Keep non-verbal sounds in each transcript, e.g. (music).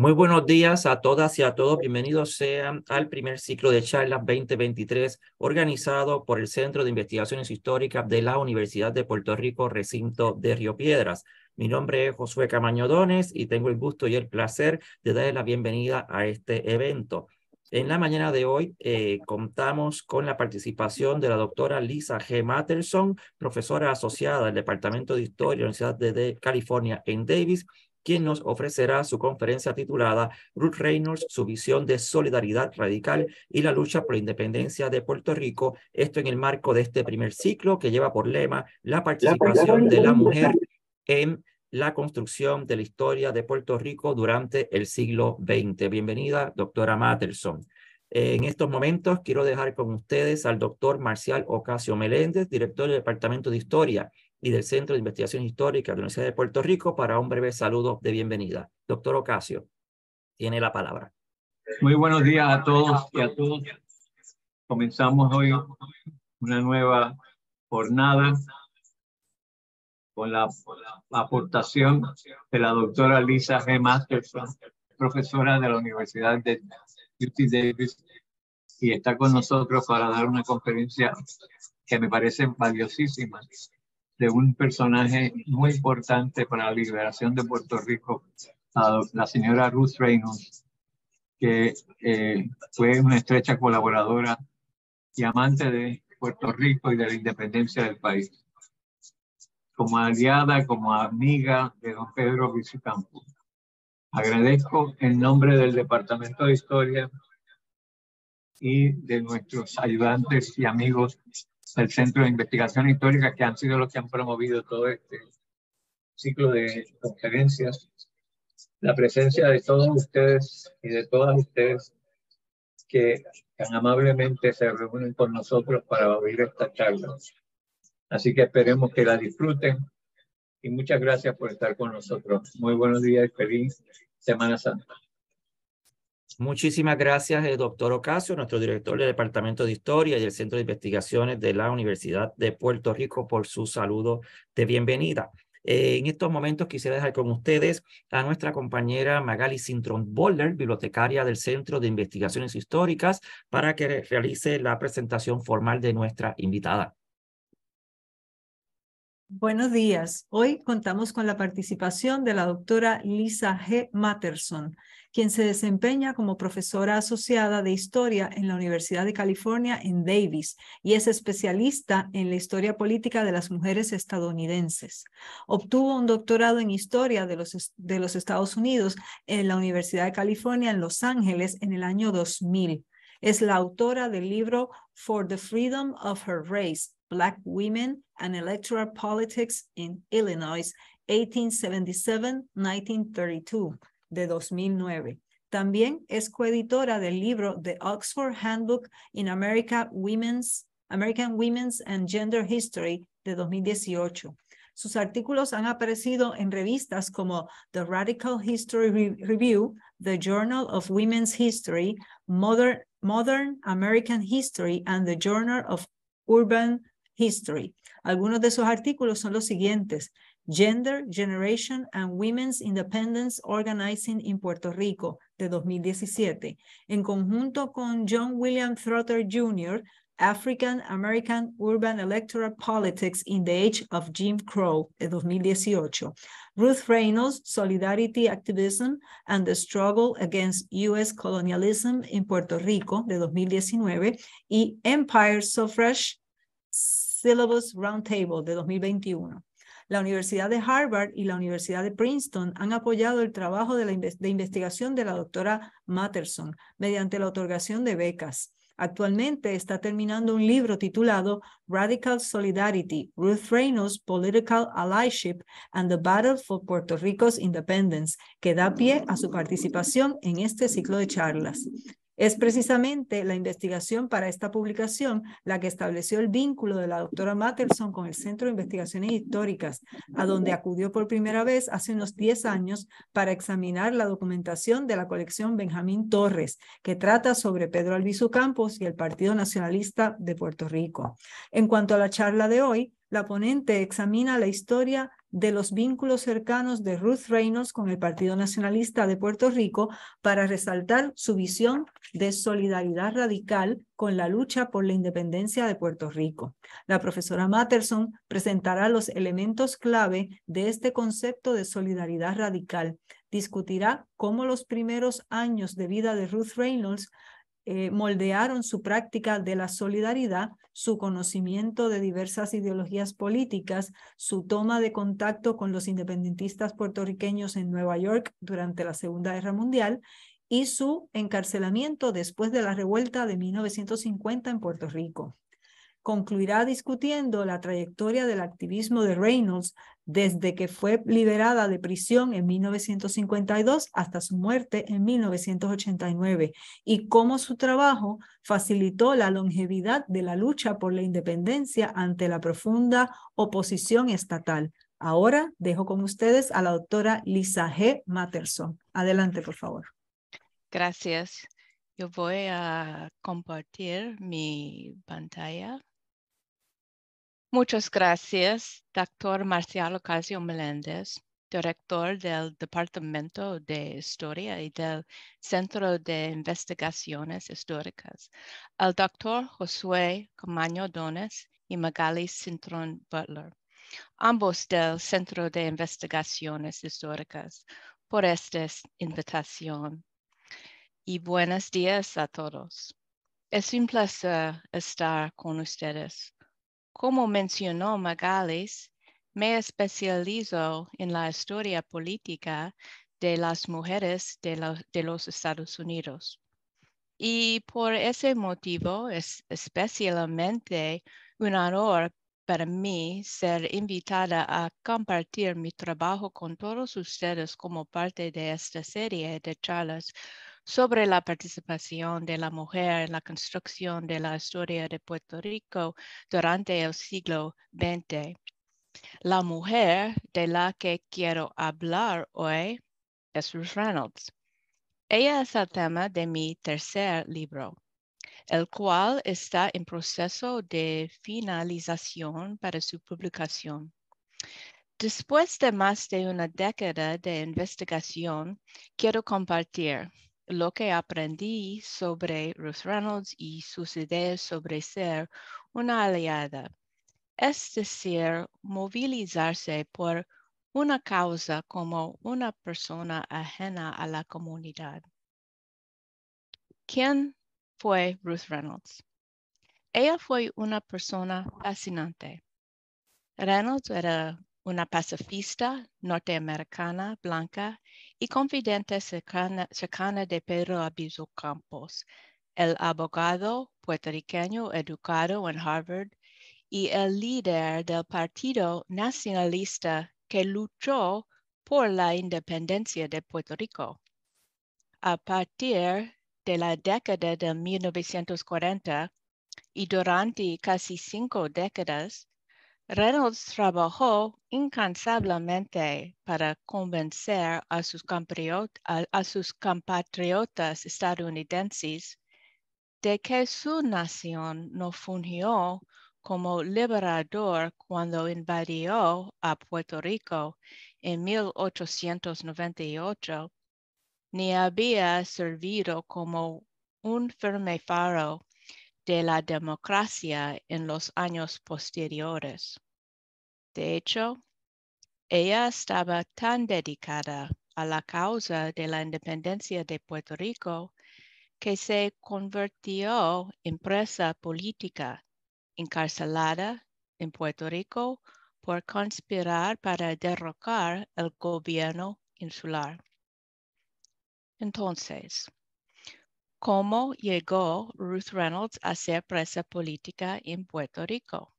Muy buenos días a todas y a todos. Bienvenidos sean al primer ciclo de charlas 2023 organizado por el Centro de Investigaciones Históricas de la Universidad de Puerto Rico, recinto de Río Piedras. Mi nombre es Josué Camañodones y tengo el gusto y el placer de darles la bienvenida a este evento. En la mañana de hoy eh, contamos con la participación de la doctora Lisa G. Matterson, profesora asociada del Departamento de Historia de la Universidad de California en Davis, quien nos ofrecerá su conferencia titulada Ruth Reynolds, su visión de solidaridad radical y la lucha por la independencia de Puerto Rico. Esto en el marco de este primer ciclo que lleva por lema la pues, participación de la mujer en la construcción de la historia de Puerto Rico durante el siglo XX. Bienvenida, doctora Matterson. En estos momentos quiero dejar con ustedes al doctor Marcial Ocasio Meléndez, director del Departamento de Historia y del Centro de Investigación Histórica de la Universidad de Puerto Rico para un breve saludo de bienvenida. Doctor Ocasio, tiene la palabra. Muy buenos días a todos y a todos. Comenzamos hoy una nueva jornada con la, aportación de la doctora Lisa G. Masterson, profesora de la Universidad de UT Davis, y está con nosotros para dar una conferencia que me parece valiosísima de un personaje muy importante para la liberación de Puerto Rico, la señora Ruth Reynolds, que eh, fue una estrecha colaboradora y amante de Puerto Rico y de la independencia del país, como aliada, como amiga de don Pedro Vizcampo. Agradezco en nombre del Departamento de Historia y de nuestros ayudantes y amigos el Centro de Investigación Histórica, que han sido los que han promovido todo este ciclo de conferencias. La presencia de todos ustedes y de todas ustedes que tan amablemente se reúnen con nosotros para abrir esta charla. Así que esperemos que la disfruten y muchas gracias por estar con nosotros. Muy buenos días y feliz Semana Santa. Muchísimas gracias, eh, doctor Ocasio, nuestro director del Departamento de Historia y del Centro de Investigaciones de la Universidad de Puerto Rico, por su saludo de bienvenida. Eh, en estos momentos quisiera dejar con ustedes a nuestra compañera Magali Sintron Boller, bibliotecaria del Centro de Investigaciones Históricas, para que realice la presentación formal de nuestra invitada. Buenos días. Hoy contamos con la participación de la doctora Lisa G. Matterson, quien se desempeña como profesora asociada de historia en la Universidad de California en Davis y es especialista en la historia política de las mujeres estadounidenses. Obtuvo un doctorado en historia de los, de los Estados Unidos en la Universidad de California en Los Ángeles en el año 2000. Es la autora del libro for the freedom of her race, Black women, and electoral politics in Illinois, 1877-1932, de 2009. También es coeditora del libro The Oxford Handbook in America Women's, American Women's and Gender History, de 2018. Sus artículos han aparecido en revistas como The Radical History Review, The Journal of Women's History, Modern Modern American History and the Journal of Urban History. Algunos de sus artículos son los siguientes. Gender, Generation and Women's Independence Organizing in Puerto Rico, de 2017, en conjunto con John William Trotter Jr., African American Urban Electoral Politics in the Age of Jim Crow, de 2018. Ruth Reynolds, Solidarity Activism and the Struggle Against U.S. Colonialism in Puerto Rico, de 2019. Y Empire Suffrage Syllabus Roundtable, de 2021. La Universidad de Harvard y la Universidad de Princeton han apoyado el trabajo de, la investigación de la doctora Matterson mediante la otorgación de becas. Actualmente está terminando un libro titulado Radical Solidarity, Ruth Reynolds' Political Allyship and the Battle for Puerto Rico's Independence, que da pie a su participación en este ciclo de charlas. Es precisamente la investigación para esta publicación la que estableció el vínculo de la doctora Matelson con el Centro de Investigaciones Históricas, a donde acudió por primera vez hace unos 10 años para examinar la documentación de la colección Benjamín Torres, que trata sobre Pedro Albizu Campos y el Partido Nacionalista de Puerto Rico. En cuanto a la charla de hoy, la ponente examina la historia de los vínculos cercanos de Ruth Reynolds con el Partido Nacionalista de Puerto Rico para resaltar su visión de solidaridad radical con la lucha por la independencia de Puerto Rico. La profesora Matterson presentará los elementos clave de este concepto de solidaridad radical. Discutirá cómo los primeros años de vida de Ruth Reynolds eh, moldearon su práctica de la solidaridad, su conocimiento de diversas ideologías políticas, su toma de contacto con los independentistas puertorriqueños en Nueva York durante la Segunda Guerra Mundial y su encarcelamiento después de la revuelta de 1950 en Puerto Rico. Concluirá discutiendo la trayectoria del activismo de Reynolds desde que fue liberada de prisión en 1952 hasta su muerte en 1989 y cómo su trabajo facilitó la longevidad de la lucha por la independencia ante la profunda oposición estatal. Ahora dejo con ustedes a la doctora Lisa G. Matterson. Adelante, por favor. Gracias. Yo voy a compartir mi pantalla. Muchas gracias, doctor Marcial Ocasio Meléndez, director del Departamento de Historia y del Centro de Investigaciones Históricas, al doctor Josué Camaño Dones y Magali Sintron Butler, ambos del Centro de Investigaciones Históricas, por esta invitación. Y buenos días a todos. Es un placer estar con ustedes como mencionó Magales, me especializo en la historia política de las mujeres de, de los Estados Unidos. Y por ese motivo es especialmente un honor para mí ser invitada a compartir mi trabajo con todos ustedes como parte de esta serie de charlas sobre la participación de la mujer en la construcción de la historia de Puerto Rico durante el siglo XX. La mujer de la que quiero hablar hoy es Ruth Reynolds. Ella es el tema de mi tercer libro, el cual está en proceso de finalización para su publicación. Después de más de una década de investigación, quiero compartir lo que aprendí sobre Ruth Reynolds y sus ideas sobre ser una aliada, es decir, movilizarse por una causa como una persona ajena a la comunidad. ¿Quién fue Ruth Reynolds? Ella fue una persona fascinante. Reynolds era una pacifista norteamericana blanca y confidente cercana, de Pedro Abiso Campos, el abogado puertorriqueño educado en Harvard y el líder del Partido Nacionalista que luchó por la independencia de Puerto Rico. A partir de la década de 1940 y durante casi cinco décadas, Reynolds trabajó incansablemente para convencer a sus, compatriotas estadounidenses de que su nación no fungió como liberador cuando invadió a Puerto Rico en 1898, ni había servido como un firme faro de la democracia en los años posteriores. De hecho, ella estaba tan dedicada a la causa de la independencia de Puerto Rico que se convirtió en presa política, encarcelada en Puerto Rico por conspirar para derrocar el gobierno insular. Entonces, cómo llegó Ruth Reynolds a ser presa política en Puerto Rico.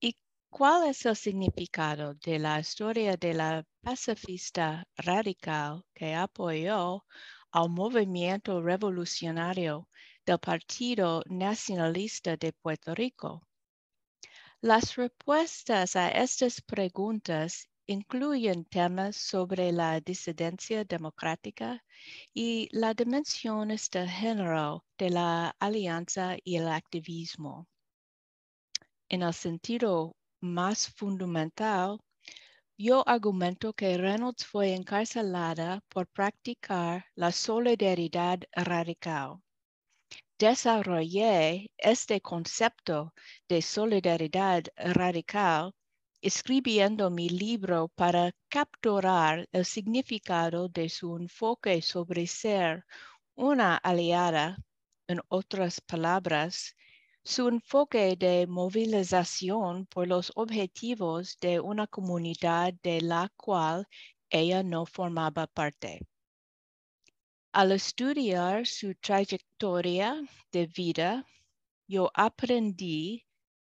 ¿Y cuál es el significado de la historia de la pacifista radical que apoyó al movimiento revolucionario del Partido Nacionalista de Puerto Rico? Las respuestas a estas preguntas incluyen temas sobre la disidencia democrática y la dimensiones de género de la alianza y el activismo. En el sentido más fundamental, yo argumento que Reynolds fue encarcelada por practicar la solidaridad radical. Desarrollé este concepto de solidaridad radical escribiendo mi libro para capturar el significado de su enfoque sobre ser una aliada, en otras palabras, su enfoque de movilización por los objetivos de una comunidad de la cual ella no formaba parte. Al estudiar su trayectoria de vida, yo aprendí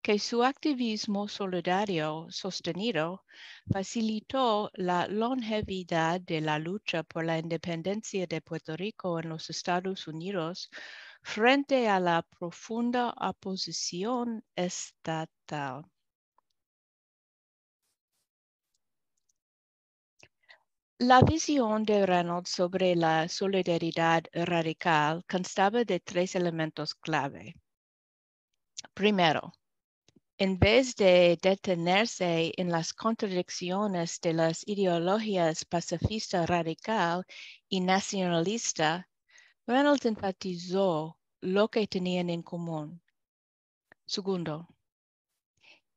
que su activismo solidario sostenido facilitó la longevidad de la lucha por la independencia de Puerto Rico en los Estados Unidos frente a la profunda oposición estatal. La visión de Reynolds sobre la solidaridad radical constaba de tres elementos clave. Primero, en vez de detenerse en las contradicciones de las ideologías pacifista radical y nacionalista, Reynolds enfatizó lo que tenían en común. Segundo,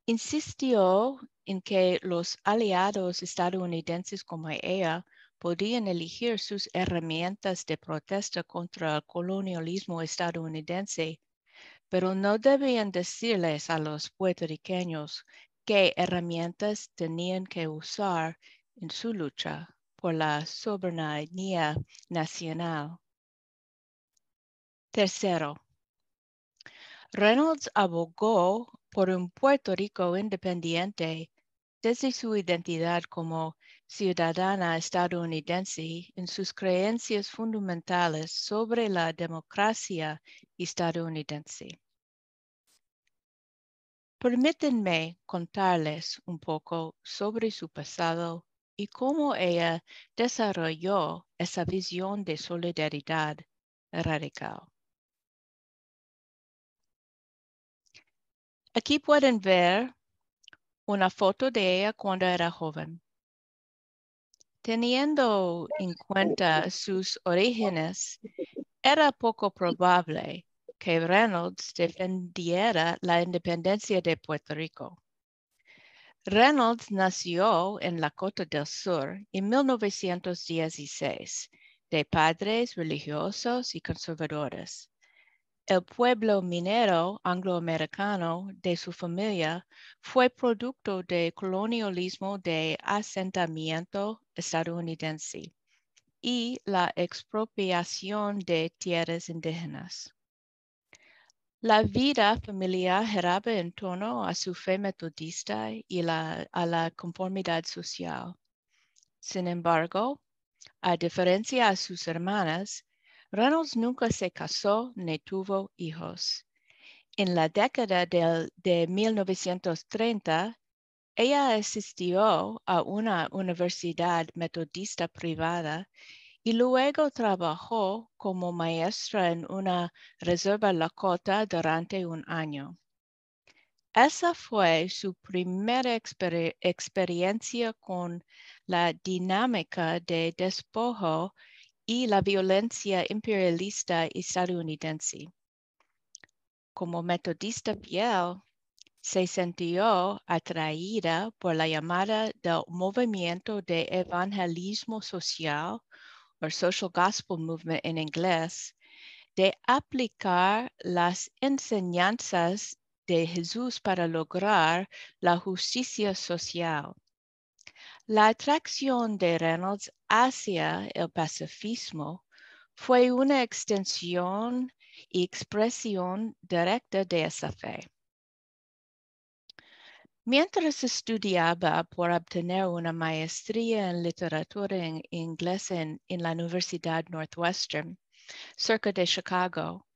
insistió en que los aliados estadounidenses como ella podían elegir sus herramientas de protesta contra el colonialismo estadounidense pero no debían decirles a los puertorriqueños qué herramientas tenían que usar en su lucha por la soberanía nacional. Tercero, Reynolds abogó por un Puerto Rico independiente desde su identidad como ciudadana estadounidense en sus creencias fundamentales sobre la democracia estadounidense. Permítanme contarles un poco sobre su pasado y cómo ella desarrolló esa visión de solidaridad radical. Aquí pueden ver una foto de ella cuando era joven. Teniendo en cuenta sus orígenes, (laughs) era poco probable que Reynolds defendiera la independencia de Puerto Rico. Reynolds nació en la Cota del Sur en 1916 de padres religiosos y conservadores. El pueblo minero angloamericano de su familia fue producto del colonialismo de asentamiento estadounidense y la expropiación de tierras indígenas. La vida familiar giraba en torno a su fe metodista y a la conformidad social. Sin embargo, a diferencia de sus hermanas, Reynolds nunca se casó ni tuvo hijos. En la década de 1930, ella asistió a una universidad metodista privada y luego trabajó como maestra en una reserva lakota durante un año. Esa fue su primera experiencia con la dinámica de despojo y la violencia imperialista estadounidense. Como metodista fiel, se sintió atraída por la llamada del movimiento de evangelismo social, o Social Gospel Movement en inglés, de aplicar las enseñanzas de Jesús para lograr la justicia social. La atracción de Reynolds hacia el pacifismo fue una extensión y expresión directa de esa fe. Mientras estudiaba por obtener una maestría en literatura en inglés en, la Universidad Northwestern, cerca de Chicago,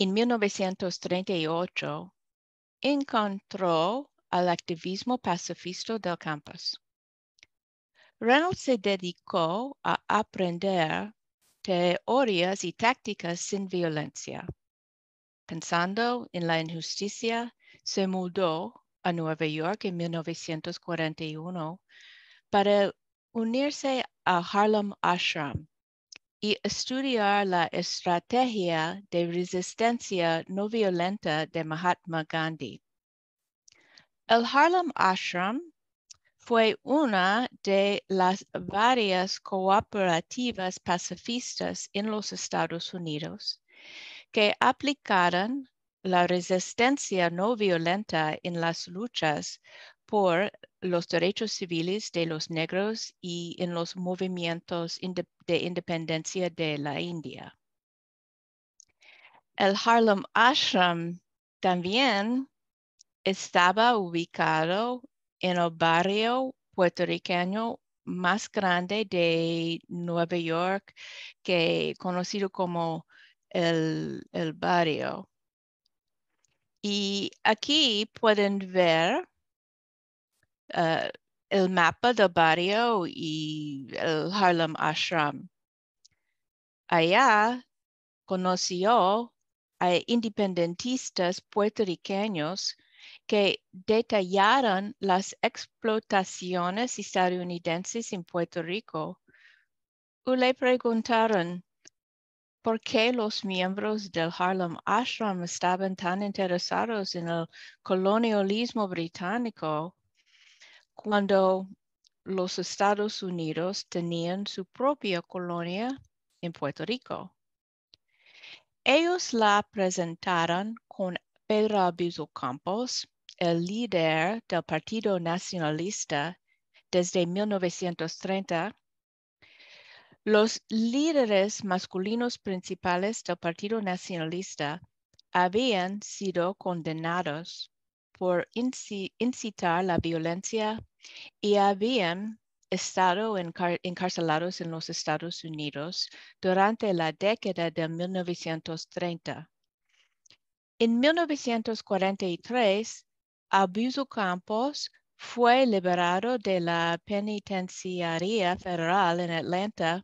en 1938, encontró al activismo pacifista del campus. Reynolds se dedicó a aprender teorías y tácticas sin violencia. Pensando en la injusticia, se mudó a Nueva York en 1941 para unirse a Harlem Ashram y estudiar la estrategia de resistencia no violenta de Mahatma Gandhi. El Harlem Ashram fue una de las varias cooperativas pacifistas en los Estados Unidos que aplicaron la resistencia no violenta en las luchas por los derechos civiles de los negros y en los movimientos de independencia de la India. El Harlem Ashram también estaba ubicado en el barrio puertorriqueño más grande de Nueva York, que conocido como el barrio y aquí pueden ver eh, el mapa del barrio y el Harlem Ashram. Allá conoció a independentistas puertorriqueños que detallaron las explotaciones estadounidenses en Puerto Rico. Y le preguntaron por qué los miembros del Harlem Ashram estaban tan interesados en el colonialismo británico cuando los Estados Unidos tenían su propia colonia en Puerto Rico. Ellos la presentaron con Pedro Albizu Campos, el líder del Partido Nacionalista desde 1930 los líderes masculinos principales del Partido Nacionalista habían sido condenados por incitar la violencia y habían estado encarcelados en los Estados Unidos durante la década de 1930. En 1943, Abuso Campos fue liberado de la penitenciaría federal en Atlanta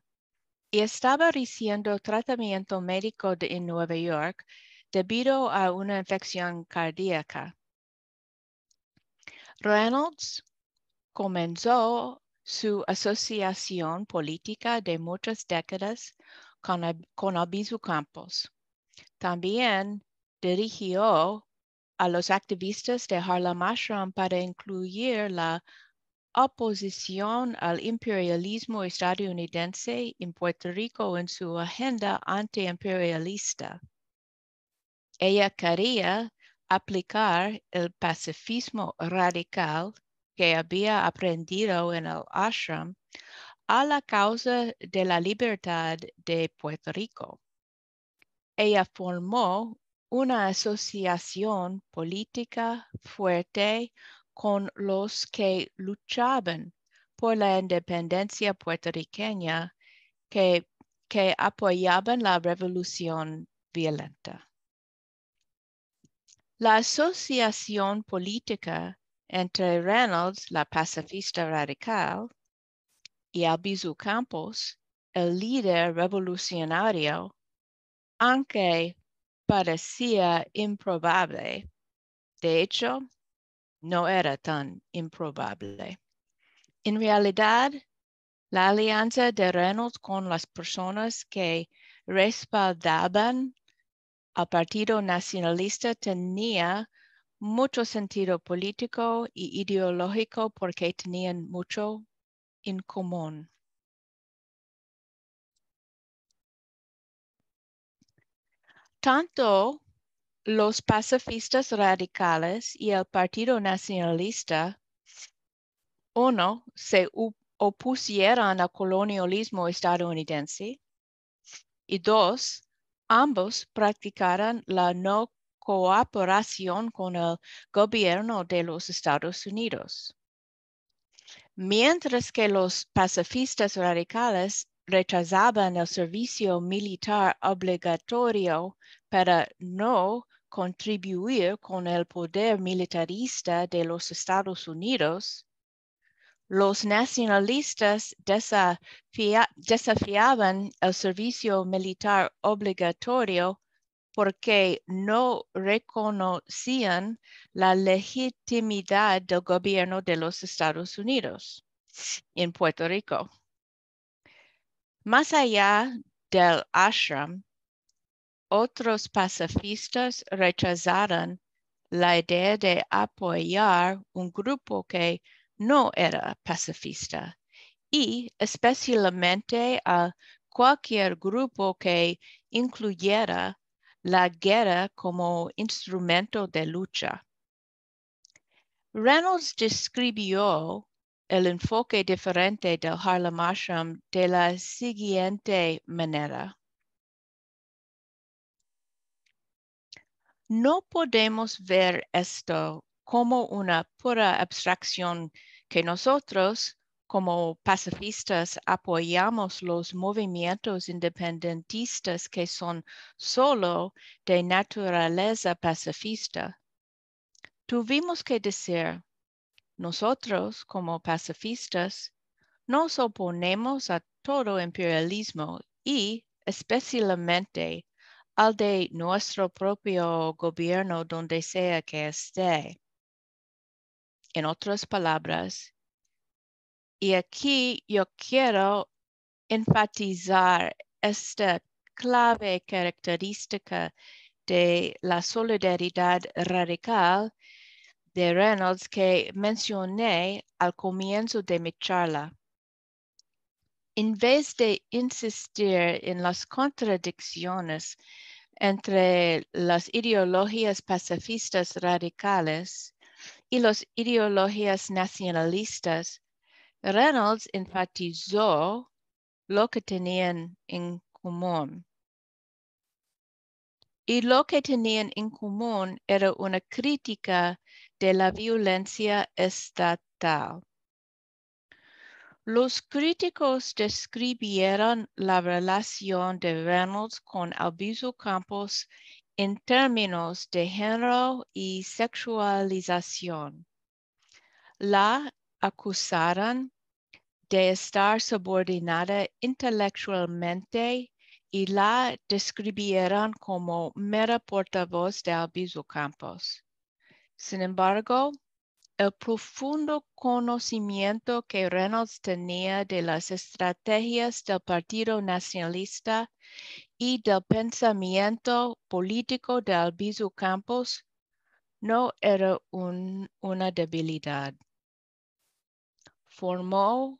y estaba recibiendo tratamiento médico en Nueva York debido a una infección cardíaca. Reynolds comenzó su asociación política de muchas décadas con, con Campos. También dirigió a los activistas de Harlem Ashram para incluir la oposición al imperialismo estadounidense en Puerto Rico en su agenda antiimperialista. Ella quería aplicar el pacifismo radical que había aprendido en el ashram a la causa de la libertad de Puerto Rico. Ella formó una asociación política fuerte con los que luchaban por la independencia puertorriqueña que, apoyaban la revolución violenta. La asociación política entre Reynolds, la pacifista radical, y Albizu Campos, el líder revolucionario, aunque parecía improbable. De hecho, no era tan improbable. En realidad, la alianza de Reynolds con las personas que respaldaban al Partido Nacionalista tenía mucho sentido político y ideológico porque tenían mucho en común. Tanto los pacifistas radicales y el Partido Nacionalista, uno, se opusieron al colonialismo estadounidense y dos, ambos practicaron la no cooperación con el gobierno de los Estados Unidos. Mientras que los pacifistas radicales rechazaban el servicio militar obligatorio para no contribuir con el poder militarista de los Estados Unidos, los nacionalistas desafiaban el servicio militar obligatorio porque no reconocían la legitimidad del gobierno de los Estados Unidos en Puerto Rico. Más allá del ashram, otros pacifistas rechazaron la idea de apoyar un grupo que no era pacifista y especialmente a cualquier grupo que incluyera la guerra como instrumento de lucha. Reynolds describió el enfoque diferente del Harlem Ashram de la siguiente manera. no podemos ver esto como una pura abstracción que nosotros, como pacifistas, apoyamos los movimientos independentistas que son solo de naturaleza pacifista. Tuvimos que decir, nosotros, como pacifistas, nos oponemos a todo imperialismo y, especialmente, al de nuestro propio gobierno donde sea que esté. En otras palabras, y aquí yo quiero enfatizar esta clave característica de la solidaridad radical de Reynolds que mencioné al comienzo de mi charla en vez de insistir en las contradicciones entre las ideologías pacifistas radicales y las ideologías nacionalistas, Reynolds enfatizó lo que tenían en común. Y lo que tenían en común era una crítica de la violencia estatal. Los críticos describieron la relación de Reynolds con Albizu Campos en términos de género y sexualización. La acusaron de estar subordinada intelectualmente y la describieron como mera portavoz de Albizu Campos. Sin embargo, el profundo conocimiento que Reynolds tenía de las estrategias del Partido Nacionalista y del pensamiento político de Albizu Campos no era una debilidad. Formó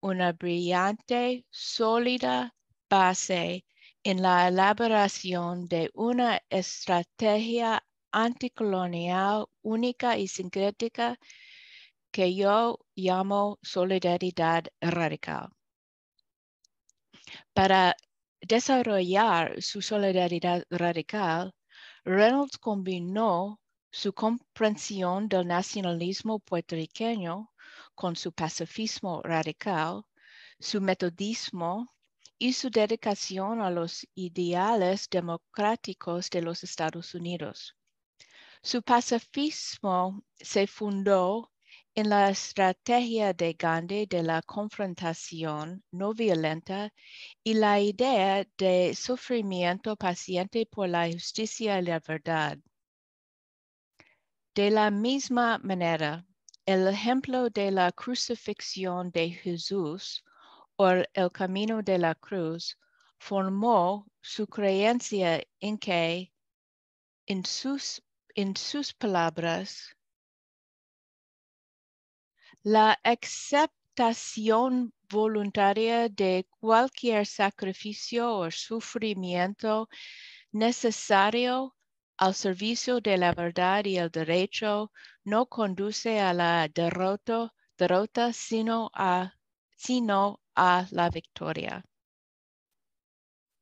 una brillante, sólida base en la elaboración de una estrategia anticolonial única y sincrética que yo llamo solidaridad radical. Para desarrollar su solidaridad radical, Reynolds combinó su comprensión del nacionalismo puertorriqueño con su pacifismo radical, su metodismo y su dedicación a los ideales democráticos de los Estados Unidos. Su pacifismo se fundó en la estrategia de Gandhi de la confrontación no violenta y la idea de sufrimiento paciente por la justicia y la verdad. De la misma manera, el ejemplo de la crucifixión de Jesús o el camino de la cruz formó su creencia en que en sus en sus palabras, la aceptación voluntaria de cualquier sacrificio o sufrimiento necesario al servicio de la verdad y el derecho no conduce a la derrota, sino a la victoria.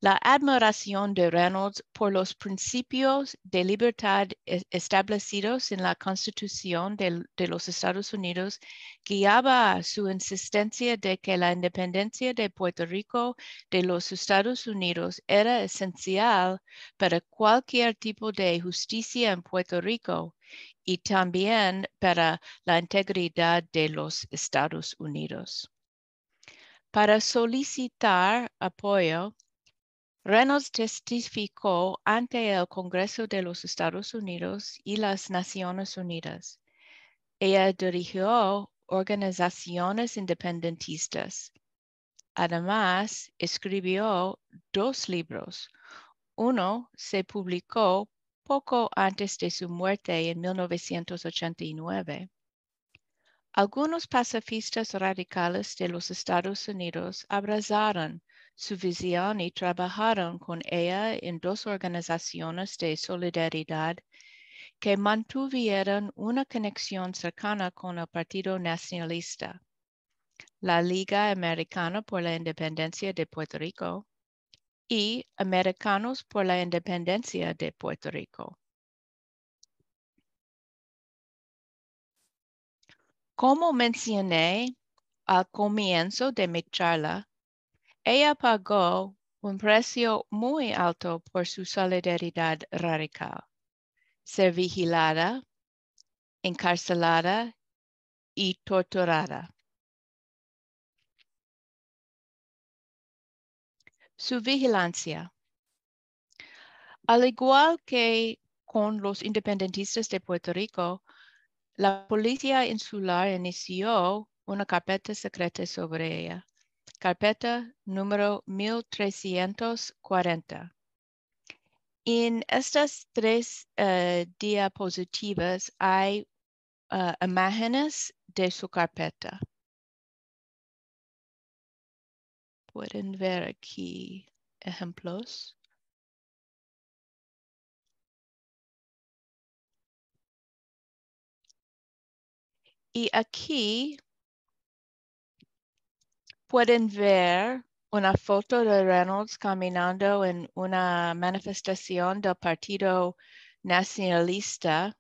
La admiración de Reynolds por los principios de libertad e-, establecidos en la Constitución de, los Estados Unidos guiaba su insistencia de que la independencia de Puerto Rico de los Estados Unidos era esencial para cualquier tipo de justicia en Puerto Rico y también para la integridad de los Estados Unidos. Para solicitar apoyo, Reynolds testificó ante el Congreso de los Estados Unidos y las Naciones Unidas. Ella dirigió organizaciones independentistas. Además, escribió dos libros. Uno se publicó poco antes de su muerte en 1989. Algunos pacifistas radicales de los Estados Unidos abrazaron visión y trabajaron con ella en dos organizaciones de solidaridad que mantuvieron una conexión cercana con el Partido Nacionalista, la Liga Americana por la Independencia de Puerto Rico y Americanos por la Independencia de Puerto Rico. Como mencioné al comienzo de mi charla, ella pagó un precio muy alto por su solidaridad radical, ser vigilada, encarcelada y torturada. Su vigilancia. Al igual que con los independentistas de Puerto Rico, la policía insular inició una carpeta secreta sobre ella carpeta número 1340. En estas tres eh, diapositivas hay eh, imágenes de su carpeta. Pueden ver aquí ejemplos. Y aquí pueden ver una foto de Reynolds caminando en una manifestación del Partido Nacionalista.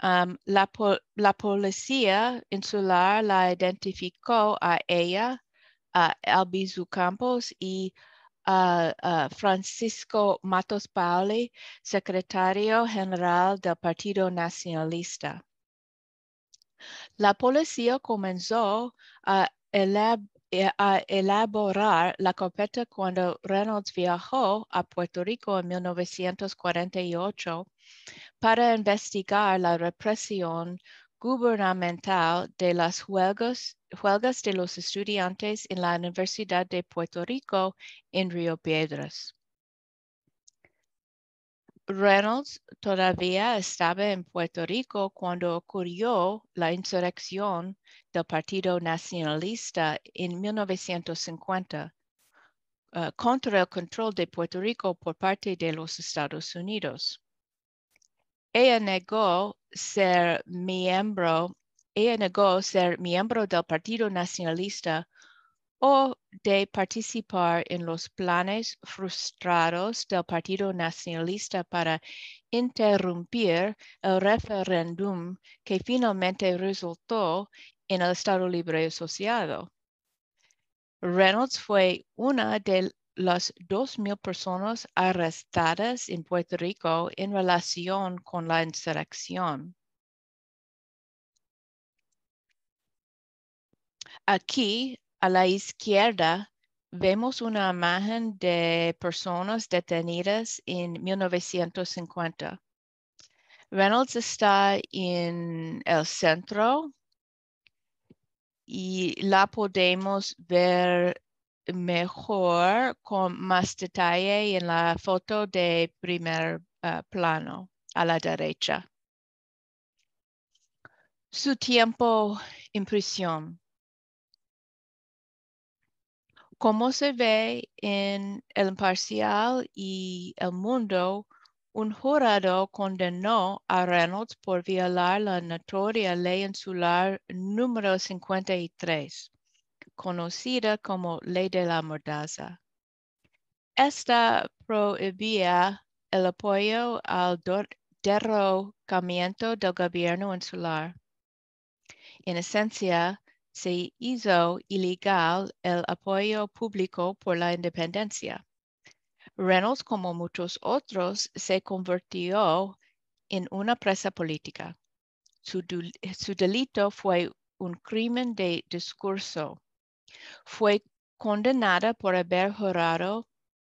Um, la, policía insular la identificó a ella, a Albizu Campos y a, Francisco Matos Pauli, secretario general del Partido Nacionalista. La policía comenzó a elaborar. Eh, a elaborar la carpeta cuando Reynolds viajó a Puerto Rico en 1948 para investigar la represión gubernamental de las huelgas, huelgas de los estudiantes en la Universidad de Puerto Rico en Río Piedras. Reynolds todavía estaba en Puerto Rico cuando ocurrió la insurrección del Partido Nacionalista en 1950 eh, contra el control de Puerto Rico por parte de los Estados Unidos. Ella negó ser miembro, ella negó ser miembro del Partido Nacionalista o de participar en los planes frustrados del Partido Nacionalista para interrumpir el referéndum que finalmente resultó en el Estado Libre Asociado. Reynolds fue una de las 2.000 personas arrestadas en Puerto Rico en relación con la insurrección. Aquí a la izquierda vemos una imagen de personas detenidas en 1950. Reynolds está en el centro y la podemos ver mejor con más detalle en la foto de primer eh, plano a la derecha. Su tiempo en prisión. Como se ve en El Imparcial y El Mundo, un jurado condenó a Reynolds por violar la notoria ley insular número 53, conocida como Ley de la Mordaza. Esta prohibía el apoyo al derrocamiento del gobierno insular. En esencia, se hizo ilegal el apoyo público por la independencia. Reynolds, como muchos otros, se convirtió en una presa política. Su, delito fue un crimen de discurso. Fue condenada por haber jurado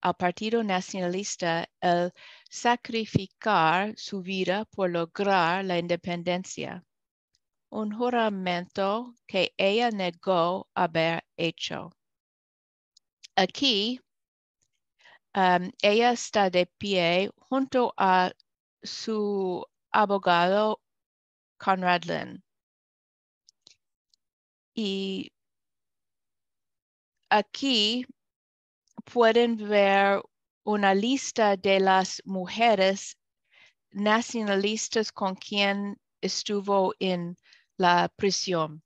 al Partido Nacionalista el sacrificar su vida por lograr la independencia un juramento que ella negó haber hecho. Aquí, um, ella está de pie junto a su abogado Conrad Lynn. Y aquí pueden ver una lista de las mujeres nacionalistas con quien estuvo en la prisión.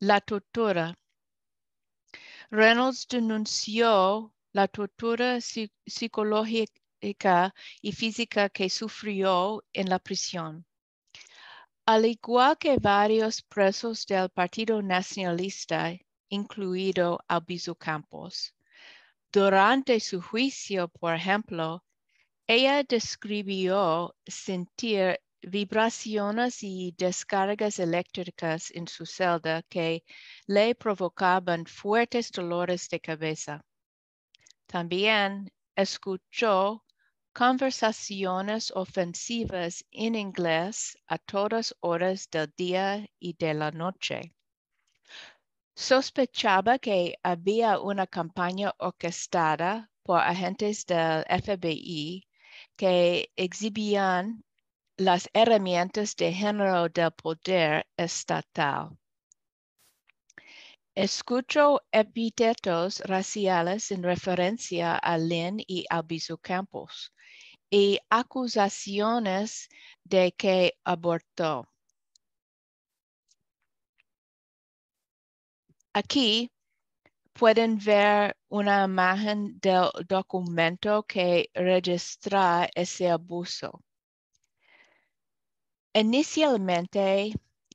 La tortura. Reynolds denunció la tortura psicológica y física que sufrió en la prisión. Al igual que varios presos del Partido Nacionalista, incluido Albizu Campos, durante su juicio, por ejemplo, ella describió sentir vibraciones y descargas eléctricas en su celda que le provocaban fuertes dolores de cabeza. También escuchó conversaciones ofensivas en inglés a todas horas del día y de la noche. Sospechaba que había una campaña orquestada por agentes del FBI que exhibían las herramientas de género del poder estatal. Escucho epítetos raciales en referencia a Lynn y Albizu Campos y acusaciones de que abortó. Aquí pueden ver una imagen del documento que registra ese abuso. Inicialmente,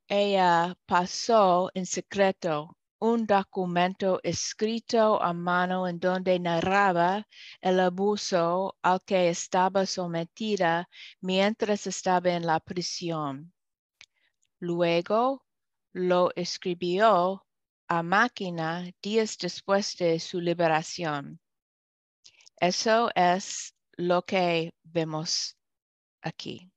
ella pasó en secreto un documento escrito a mano en donde narraba el abuso al que estaba sometida mientras estaba en la prisión. Luego lo escribió a máquina días después de su liberación. Eso es lo que vemos aquí.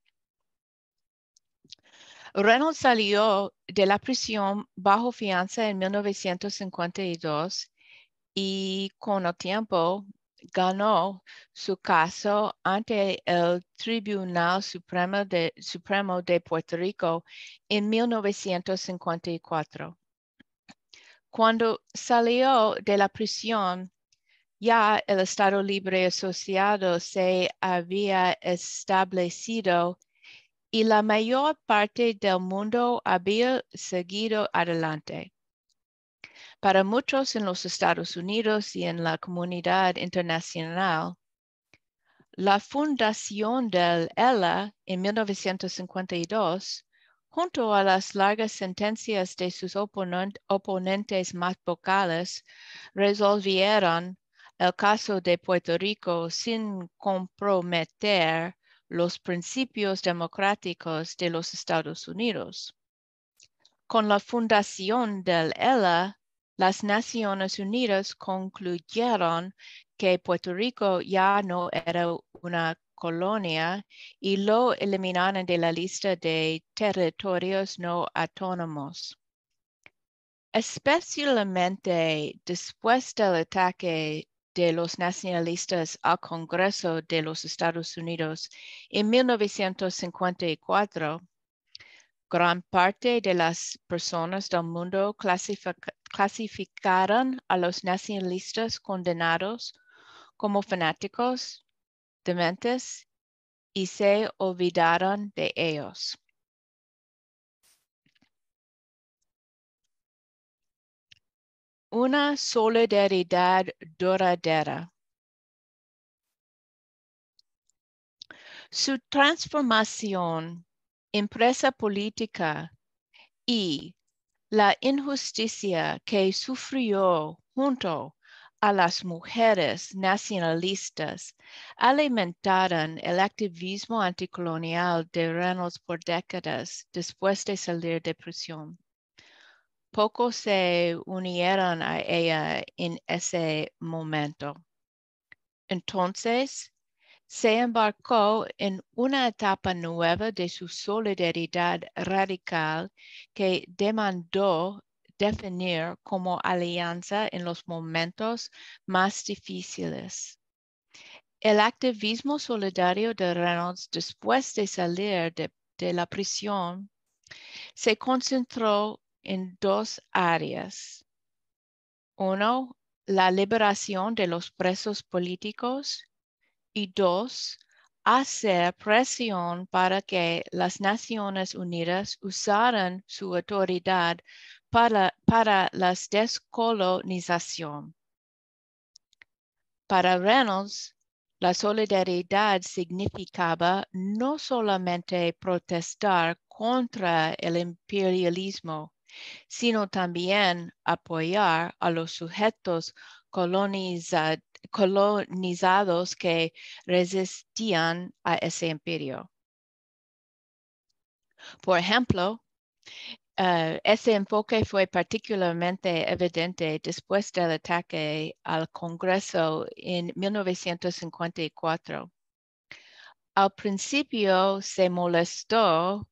Reynolds salió de la prisión bajo fianza en 1952 y con el tiempo ganó su caso ante el Tribunal Supremo de, Supremo de Puerto Rico en 1954. Cuando salió de la prisión, ya el Estado Libre Asociado se había establecido y la mayor parte del mundo había seguido adelante. Para muchos en los Estados Unidos y en la comunidad internacional, la fundación del ELA en 1952, junto a las largas sentencias de sus oponentes más vocales, resolvieron el caso de Puerto Rico sin comprometer los principios democráticos de los Estados Unidos. Con la fundación del ELA, las Naciones Unidas concluyeron que Puerto Rico ya no era una colonia y lo eliminaron de la lista de territorios no autónomos. Especialmente después del ataque de los nacionalistas al Congreso de los Estados Unidos en 1954, gran parte de las personas del mundo clasificaron a los nacionalistas condenados como fanáticos, dementes y se olvidaron de ellos. una solidaridad duradera. Su transformación, impresa política y la injusticia que sufrió junto a las mujeres nacionalistas alimentaron el activismo anticolonial de Reynolds por décadas después de salir de prisión pocos se unieron a ella en ese momento. Entonces, se embarcó en una etapa nueva de su solidaridad radical que demandó definir como alianza en los momentos más difíciles. El activismo solidario de Reynolds después de salir de, la prisión se concentró en dos áreas. Uno, la liberación de los presos políticos y dos, hacer presión para que las Naciones Unidas usaran su autoridad para, la descolonización. Para Reynolds, la solidaridad significaba no solamente protestar contra el imperialismo, sino también apoyar a los sujetos colonizados que resistían a ese imperio. Por ejemplo, eh, ese enfoque fue particularmente evidente después del ataque al Congreso en 1954. Al principio se molestó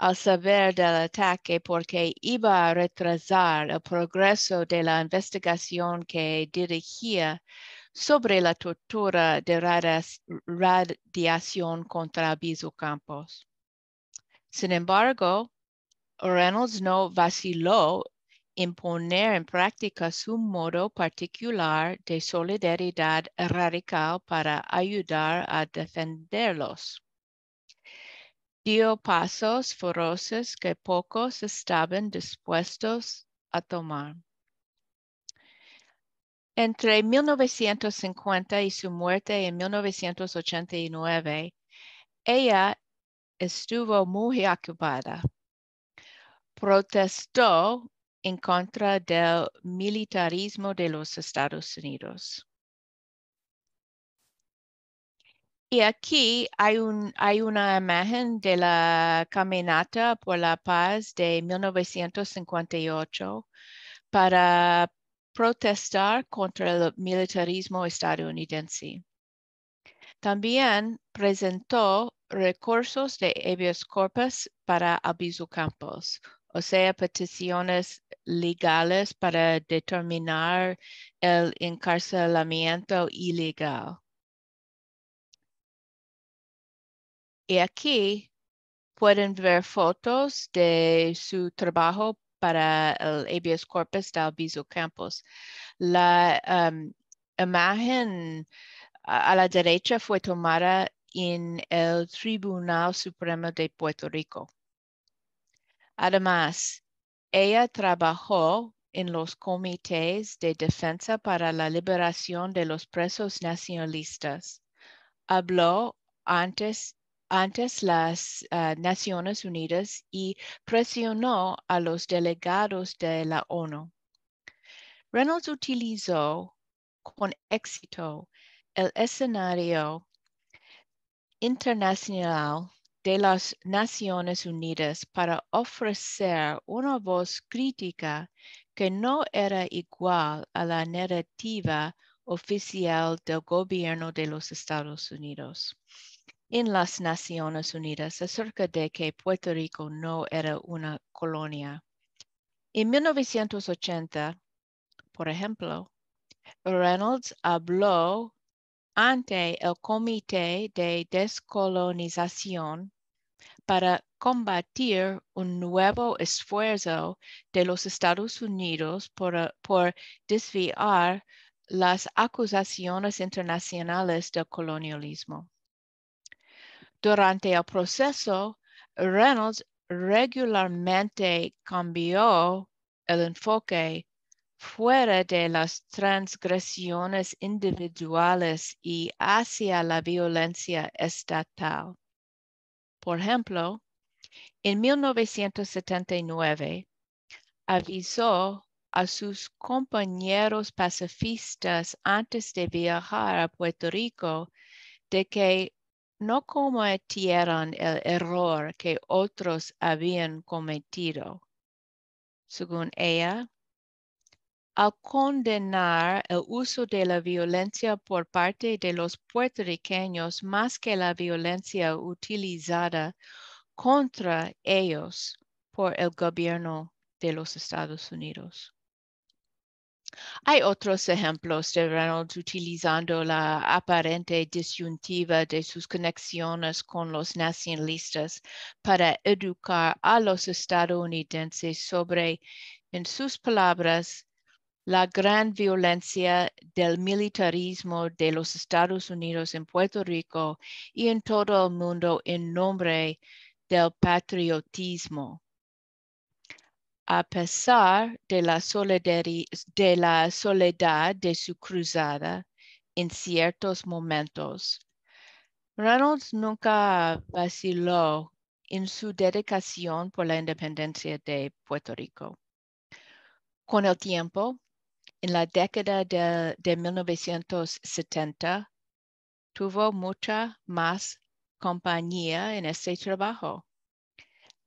al saber del ataque porque iba a retrasar el progreso de la investigación que dirigía sobre la tortura de radiación contra Bisocampos. Sin embargo, Reynolds no vaciló en poner en práctica su modo particular de solidaridad radical para ayudar a defenderlos dio pasos feroces que pocos estaban dispuestos a tomar. Entre 1950 y su muerte en 1989, ella estuvo muy ocupada. Protestó en contra del militarismo de los Estados Unidos. Y aquí hay, una imagen de la caminata por la paz de 1958 para protestar contra el militarismo estadounidense. También presentó recursos de habeas corpus para aviso o sea, peticiones legales para determinar el encarcelamiento ilegal Y aquí pueden ver fotos de su trabajo para el ABS corpus de Albizu La um, imagen a la derecha fue tomada en el Tribunal Supremo de Puerto Rico. Además, ella trabajó en los comités de defensa para la liberación de los presos nacionalistas. Habló antes antes las ah, Naciones Unidas y presionó a los delegados de la ONU. Reynolds utilizó con éxito el escenario internacional de las Naciones Unidas para ofrecer una voz crítica que no era igual a la narrativa oficial del gobierno de los Estados Unidos en las Naciones Unidas acerca de que Puerto Rico no era una colonia. En 1980, por ejemplo, Reynolds habló ante el Comité de Descolonización para combatir un nuevo esfuerzo de los Estados Unidos por, eh, por desviar las acusaciones internacionales del colonialismo. Durante el proceso, Reynolds regularmente cambió el enfoque fuera de las transgresiones individuales y hacia la violencia estatal. Por ejemplo, en 1979 avisó a sus compañeros pacifistas antes de viajar a Puerto Rico de que no cometieron el error que otros habían cometido. Según ella, al condenar el uso de la violencia por parte de los puertorriqueños más que la violencia utilizada contra ellos por el gobierno de los Estados Unidos. Hay otros ejemplos de Reynolds utilizando la aparente disyuntiva de sus conexiones con los nacionalistas para educar a los estadounidenses sobre, en sus palabras, la gran violencia del militarismo de los Estados Unidos en Puerto Rico y en todo el mundo en nombre del patriotismo a pesar de la, soledad de su cruzada en ciertos momentos. Reynolds nunca vaciló en su dedicación por la independencia de Puerto Rico. Con el tiempo, en la década de, de 1970, tuvo mucha más compañía en ese trabajo.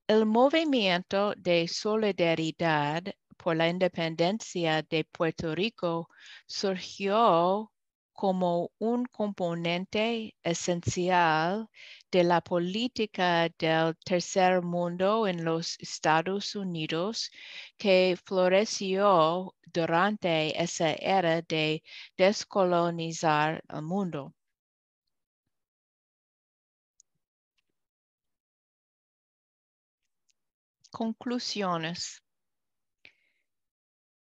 El movimiento de solidaridad por la independencia de Puerto Rico surgió como un componente esencial de la política del tercer mundo en los Estados Unidos que floreció durante esa era de descolonizar el mundo. Conclusiones.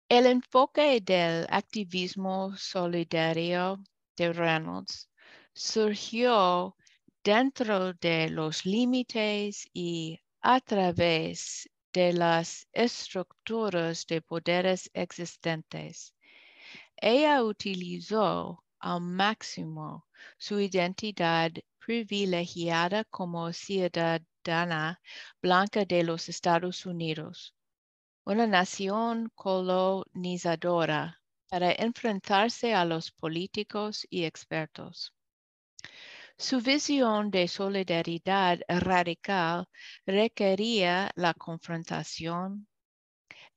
El enfoque del activismo solidario de Reynolds surgió dentro de los límites y a través de las estructuras de poderes existentes. Ella utilizó al máximo su identidad privilegiada como ciudad Blanca de los Estados Unidos, una nación colonizadora, para enfrentarse a los políticos y expertos. Su visión de solidaridad radical requería la confrontación,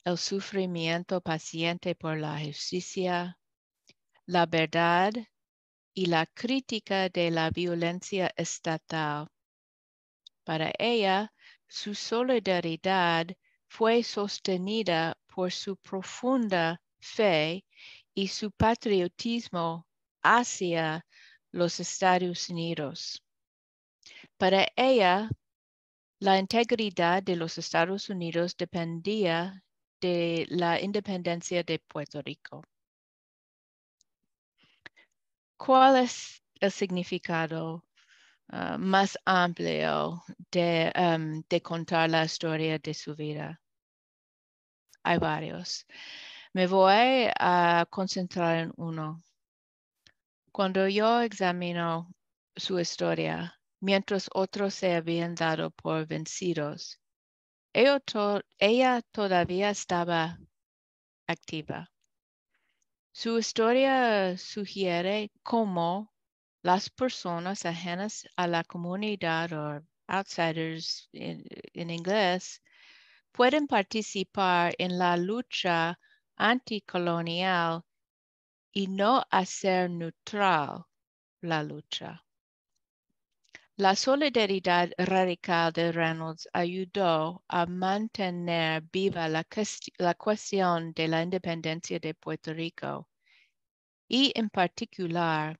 el sufrimiento paciente por la justicia, la verdad y la crítica de la violencia estatal para ella, su solidaridad fue sostenida por su profunda fe y su patriotismo hacia los Estados Unidos. Para ella, la integridad de los Estados Unidos dependía de la independencia de Puerto Rico. ¿Cuál es el significado Ah, más amplio em, de, contar la historia de su vida. Hay varios. Me voy a concentrar en uno. Cuando yo examino su historia, mientras otros se habían dado por vencidos, ella todavía estaba activa. Su historia sugiere cómo las personas ajenas a la comunidad o outsiders en, inglés pueden participar en la lucha anticolonial y no hacer neutral la lucha. La solidaridad radical de Reynolds ayudó a mantener viva la, cuestión de la independencia de Puerto Rico y en particular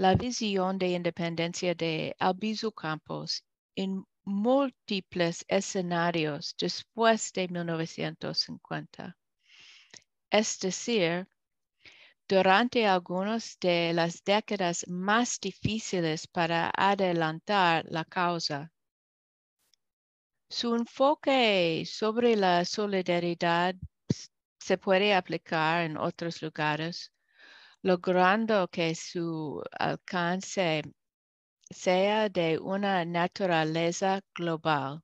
la visión de independencia de Albizu Campos en múltiples escenarios después de 1950. Es decir, durante algunas de las décadas más difíciles para adelantar la causa. Su enfoque sobre la solidaridad se puede aplicar en otros lugares, logrando que su alcance sea de una naturaleza global.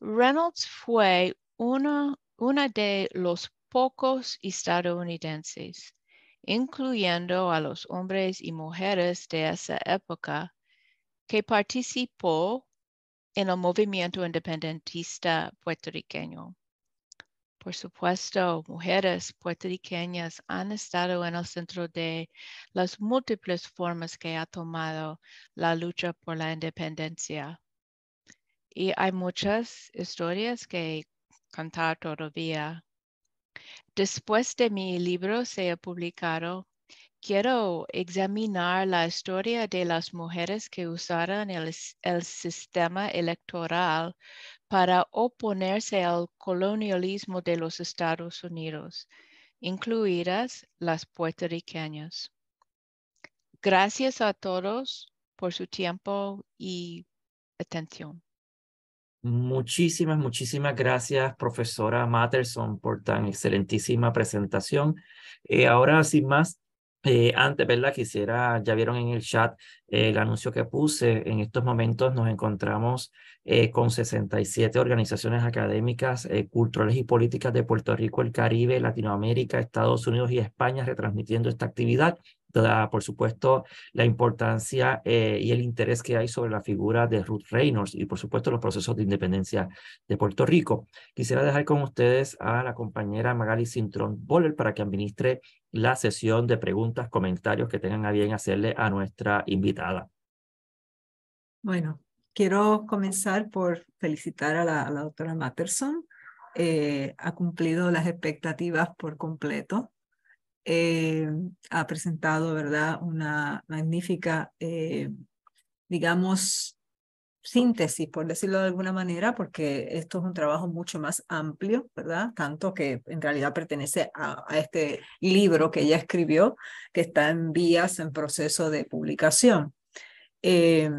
Reynolds fue uno, una de los pocos estadounidenses, incluyendo a los hombres y mujeres de esa época, que participó en el movimiento independentista puertorriqueño. Por supuesto, mujeres puertorriqueñas han estado en el centro de las múltiples formas que ha tomado la lucha por la independencia. Y hay muchas historias que contar todavía. Después de mi libro se ha publicado, quiero examinar la historia de las mujeres que usaron el sistema electoral para oponerse al colonialismo de los Estados Unidos, incluidas las puertorriqueñas. Gracias a todos por su tiempo y atención. Muchísimas, muchísimas gracias, profesora Matterson, por tan excelentísima presentación. y eh, ahora, sin más, eh, antes, ¿verdad? Quisiera, ya vieron en el chat eh, el anuncio que puse. En estos momentos nos encontramos eh, con 67 organizaciones académicas, culturales y políticas de Puerto Rico, el Caribe, Latinoamérica, Estados Unidos y España retransmitiendo esta actividad por supuesto, la importancia eh, y el interés que hay sobre la figura de Ruth Reynolds y, por supuesto, los procesos de independencia de Puerto Rico. Quisiera dejar con ustedes a la compañera Magali Sintron Boller para que administre la sesión de preguntas, comentarios que tengan a bien hacerle a nuestra invitada. Bueno, quiero comenzar por felicitar a la, doctora Matterson. Eh, ha cumplido las expectativas por completo eh, ha presentado, ¿verdad?, una magnífica, eh, digamos, síntesis, por decirlo de alguna manera, porque esto es un trabajo mucho más amplio, ¿verdad? Tanto que en realidad pertenece a, este libro que ella escribió, que está en vías, en proceso de publicación. Eh,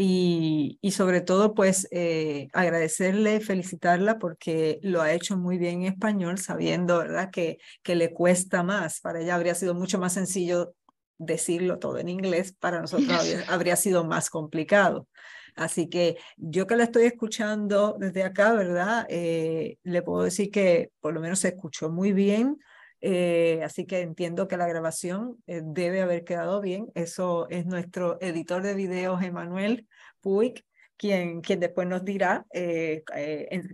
y, y sobre todo, pues eh, agradecerle, felicitarla porque lo ha hecho muy bien en español, sabiendo, ¿verdad?, que, que le cuesta más. Para ella habría sido mucho más sencillo decirlo todo en inglés, para nosotros (laughs) habría, sido más complicado. Así que yo que la estoy escuchando desde acá, ¿verdad? Eh, le puedo decir que por lo menos se escuchó muy bien, eh, así que entiendo que la grabación eh, debe haber quedado bien. Eso es nuestro editor de videos, Emanuel Puig, quien, quien después nos dirá eh,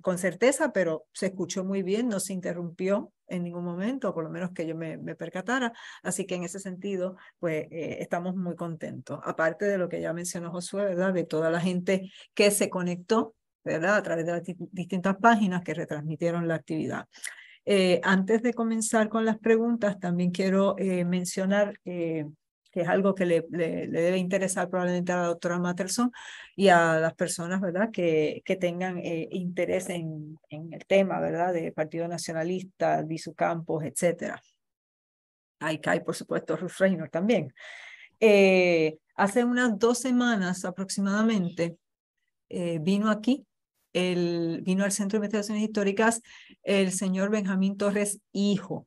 con certeza, pero se escuchó muy bien, no se interrumpió en ningún momento, por lo menos que yo me, me percatara. Así que en ese sentido, pues estamos muy contentos. Aparte de lo que ya mencionó Josué, De toda la gente que se conectó ¿verdad? A través de las distintas páginas que retransmitieron la actividad. Eh, antes de comenzar con las preguntas, también quiero eh, mencionar eh, que es algo que le, debe interesar probablemente a la doctora Matterson y a las personas ¿verdad? Que, que tengan interés en, el tema ¿verdad? de Partido Nacionalista, su Campos, etc. Ahí hay, por supuesto, Ruth Reynor también. hace unas dos semanas aproximadamente vino aquí vino al Centro de Investigaciones Históricas el señor Benjamín Torres, hijo,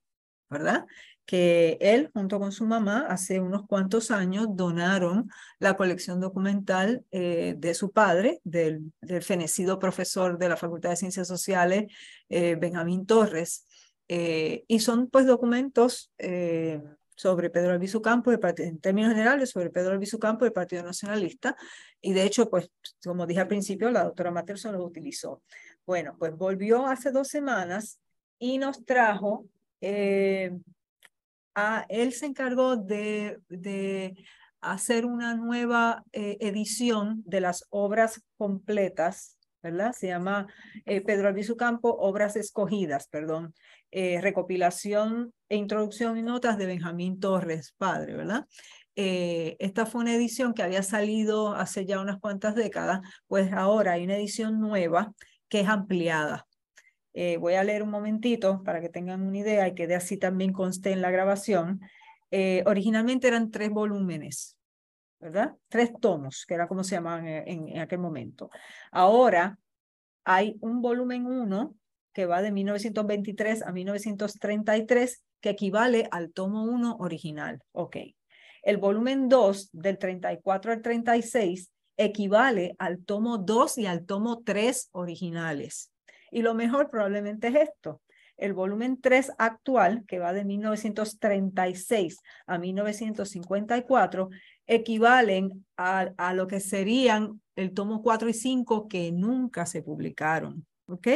¿verdad? que él junto con su mamá hace unos cuantos años donaron la colección documental eh, de su padre, del, fenecido profesor de la Facultad de Ciencias Sociales, eh, Benjamín Torres. Eh, y son pues documentos sobre Pedro Alviso Campo, en términos generales, sobre Pedro Albizu del Partido Nacionalista, y de hecho, pues, como dije al principio, la doctora Materson lo utilizó. Bueno, pues volvió hace dos semanas y nos trajo, eh, a, él se encargó de, de hacer una nueva eh, edición de las obras completas ¿verdad? Se llama eh, Pedro Alviso Campo, Obras Escogidas, perdón, eh, recopilación e introducción y notas de Benjamín Torres, padre, ¿verdad? Eh, esta fue una edición que había salido hace ya unas cuantas décadas, pues ahora hay una edición nueva que es ampliada. voy a leer un momentito para que tengan una idea y que de así también conste en la grabación. originalmente eran tres volúmenes, ¿verdad? Tres tomos, que era como se llamaban en, aquel momento. Ahora hay un volumen 1 que va de 1923 a 1933, que equivale al tomo 1 original. Ok. El volumen 2 del 34 al 36 equivale al tomo 2 y al tomo 3 originales. Y lo mejor probablemente es esto. El volumen 3 actual, que va de 1936 a 1954, equivalen a, a lo que serían el tomo 4 y 5 que nunca se publicaron. ¿Ok?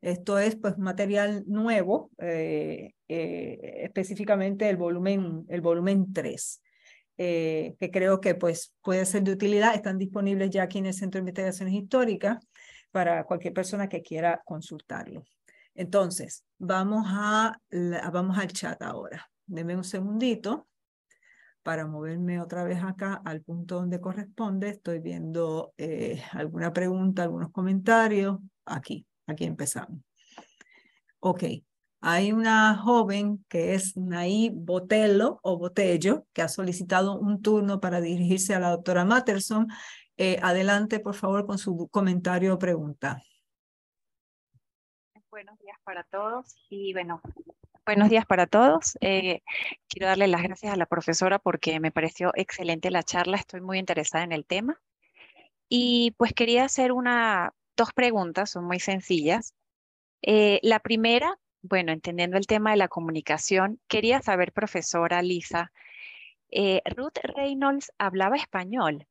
Esto es pues material nuevo, eh, eh, específicamente el volumen, el volumen 3, eh, que creo que pues puede ser de utilidad. Están disponibles ya aquí en el Centro de Investigaciones Históricas para cualquier persona que quiera consultarlo. Entonces, vamos, a, vamos al chat ahora. Deme un segundito para moverme otra vez acá al punto donde corresponde. Estoy viendo eh, alguna pregunta, algunos comentarios. Aquí, aquí empezamos. Ok, hay una joven que es Naí Botello o Botello, que ha solicitado un turno para dirigirse a la doctora Matterson. Eh, adelante, por favor, con su comentario o pregunta. Buenos días para todos y bueno, Buenos días para todos. Eh, quiero darle las gracias a la profesora porque me pareció excelente la charla. Estoy muy interesada en el tema. Y pues quería hacer una, dos preguntas, son muy sencillas. Eh, la primera, bueno, entendiendo el tema de la comunicación, quería saber, profesora Lisa, eh, Ruth Reynolds hablaba español.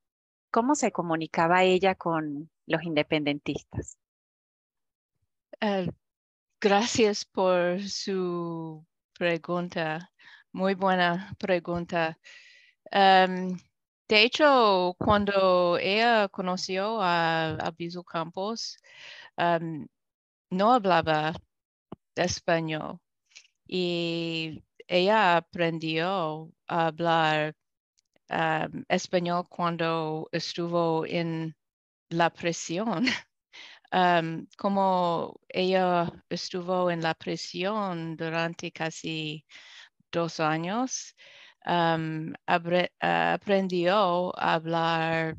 ¿Cómo se comunicaba ella con los independentistas? Gracias por su pregunta. Muy buena pregunta. Em, de hecho, cuando ella conoció a, Abiso Campos, em, no hablaba español y ella aprendió a hablar em, español cuando estuvo en la prisión (laughs) Em, como ella estuvo en la prisión durante casi dos años, em, aprendió a hablar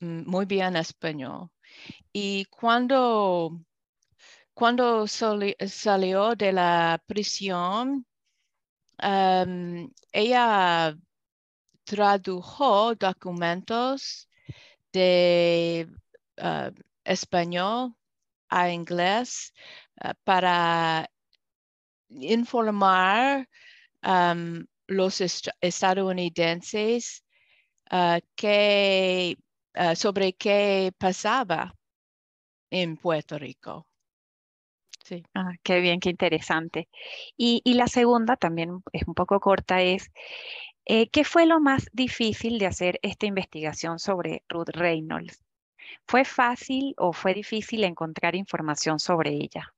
mm, muy bien español. Y cuando, cuando salió de la prisión, em, ella tradujo documentos de eh, español a inglés eh, para informar a los estadounidenses eh, eh, sobre qué pasaba en Puerto Rico. Sí. Ah, qué bien, qué interesante. Y, la segunda, también es un poco corta, es, ¿qué fue lo más difícil de hacer esta investigación sobre Ruth Reynolds? ¿Fue fácil o fue difícil encontrar información sobre ella?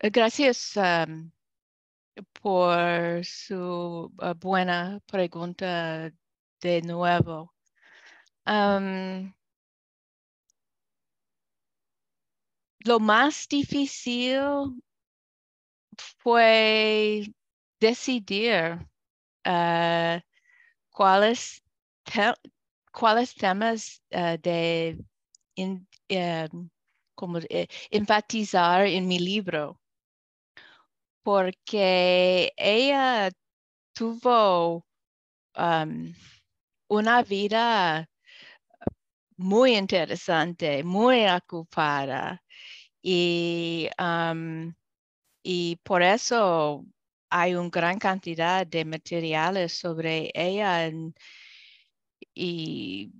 Eh, gracias por su ah, buena pregunta de nuevo. lo más difícil fue decidir cuál eh, cuáles cuáles temas eh, de em, como, eh, enfatizar en mi libro, porque ella tuvo em, una vida muy interesante, muy ocupada y, em, y por eso hay una gran cantidad de materiales sobre ella en, y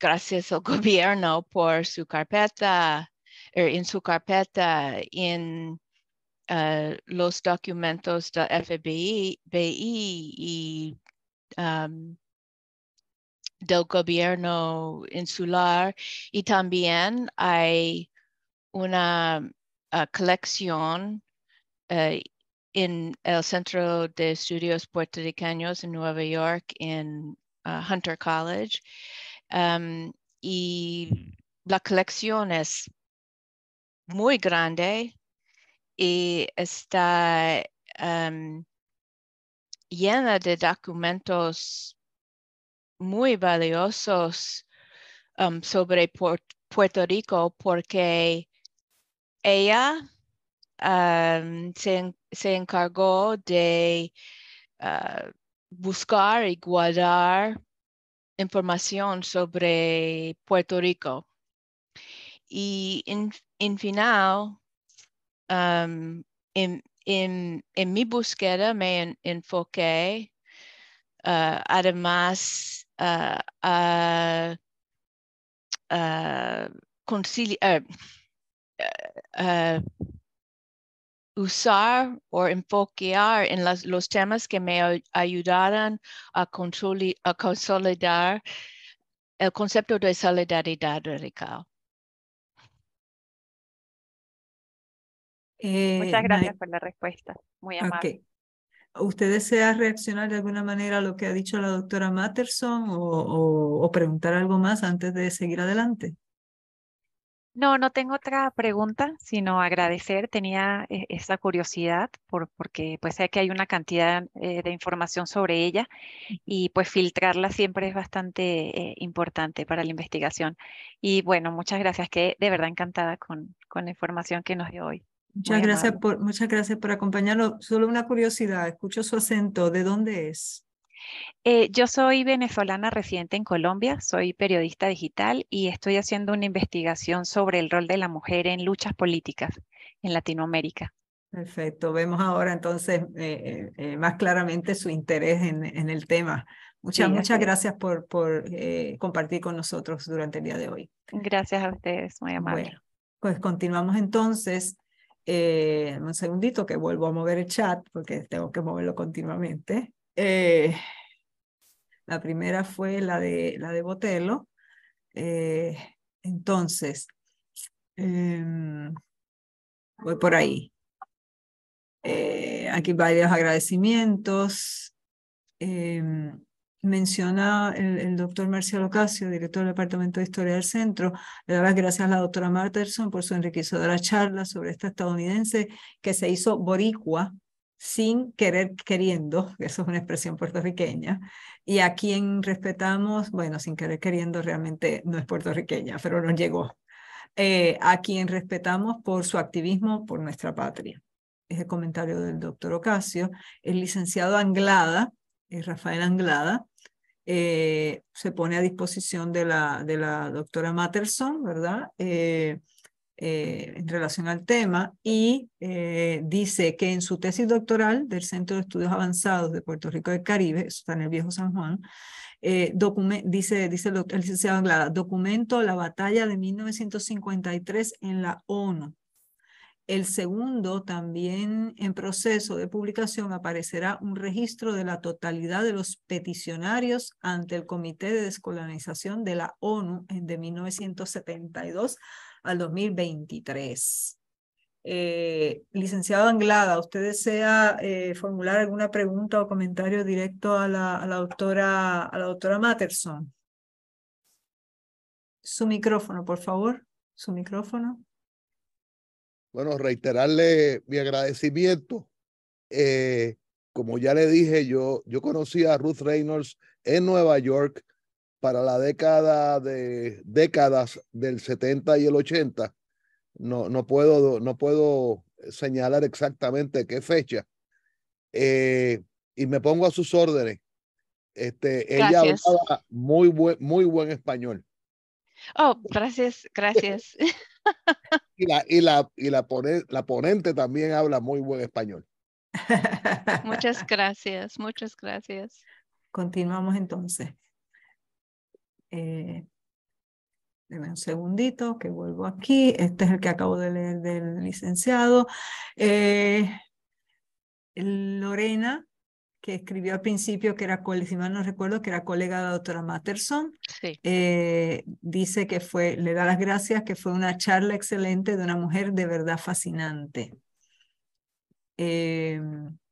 gracias al (laughs) gobierno por su carpeta, er, en su carpeta, en eh, los documentos del FBI y del gobierno insular y también hay una ah, colección eh, en el Centro de Estudios Puertorriqueños en Nueva York en Hunter College. Em, y mm. la colección es muy grande y está em, llena de documentos muy valiosos em, sobre Puerto Rico porque ella se, encargó de ah, buscar y guardar información sobre Puerto Rico. Y en, final, um, en, en, mi búsqueda me enfoqué uh, además uh, a, uh, conciliar, usar o enfoquear en los temas que me ayudaran a, consolidar el concepto de solidaridad radical. Eh, Muchas gracias por la respuesta, muy amable. ¿Usted desea reaccionar de alguna manera a lo que ha dicho la doctora Matterson o preguntar algo más antes de seguir adelante? No, no tengo otra pregunta, sino agradecer. Tenía eh, esa curiosidad porque pues sé que hay una cantidad eh, de información sobre ella y pues filtrarla siempre es bastante eh, importante para la investigación. Y bueno, muchas gracias, que de verdad encantada con, con la información que nos dio hoy. Muchas gracias, por, muchas gracias por acompañarnos. Solo una curiosidad, escucho su acento, ¿de dónde es? Eh, yo soy venezolana residente en Colombia, soy periodista digital y estoy haciendo una investigación sobre el rol de la mujer en luchas políticas en Latinoamérica. Perfecto, vemos ahora entonces eh, eh, más claramente su interés en, el tema. Muchas, muchas gracias por, por compartir con nosotros durante el día de hoy. Gracias a ustedes, muy amable. Bueno, pues continuamos entonces. un segundito que vuelvo a mover el chat porque tengo que moverlo continuamente. Eh, la primera fue la de, la de Botelo. Eh, entonces, em, voy por ahí. Eh, aquí varios agradecimientos. Em, menciona el, doctor Marcial Ocasio, director del Departamento de Historia del Centro. Le doy las gracias a la doctora Marterson por su enriquecedora charla sobre esta estadounidense que se hizo boricua sin querer queriendo, (laughs) eso es una expresión puertorriqueña, y a quien respetamos, bueno, sin querer queriendo realmente no es puertorriqueña, pero nos llegó, eh, a quien respetamos por su activismo por nuestra patria. Es el comentario del doctor Ocasio, el licenciado Anglada, eh, Rafael Anglada, eh, se pone a disposición de la, de la doctora Matterson, ¿verdad? Eh, en relación al tema y eh, dice que en su tesis doctoral del Centro de Estudios Avanzados de Puerto Rico del Caribe, está en el viejo San Juan, eh, dice, dice el, licenciado Anglada, documento la batalla de 1953 en la ONU. El segundo, también en proceso de publicación, aparecerá un registro de la totalidad de los peticionarios ante el Comité de Descolonización de la ONU de 1972 al 2023. Eh, licenciado Anglada, ¿usted desea eh, formular alguna pregunta o comentario directo a la, doctora, a la doctora Matterson? Su micrófono, por favor. Su micrófono. Bueno, reiterarle mi agradecimiento. Eh, como ya le dije, yo, yo conocí a Ruth Reynolds en Nueva York para la década de décadas del 70 y el 80. No, no, puedo, no puedo señalar exactamente qué fecha. Eh, y me pongo a sus órdenes. Este, ella hablaba muy buen, muy buen español. Oh, gracias, gracias. (laughs) y la, y la, y la, la ponente también habla muy buen español. Muchas gracias, muchas gracias. Continuamos entonces. Eh, Deme un segundito que vuelvo aquí. Este es el que acabo de leer del licenciado. Eh, Lorena, que escribió al principio que era, si no recuerdo, que era colega de la doctora Matterson, eh, dice que fue, le da las gracias, que fue una charla excelente de una mujer de verdad fascinante. Eh,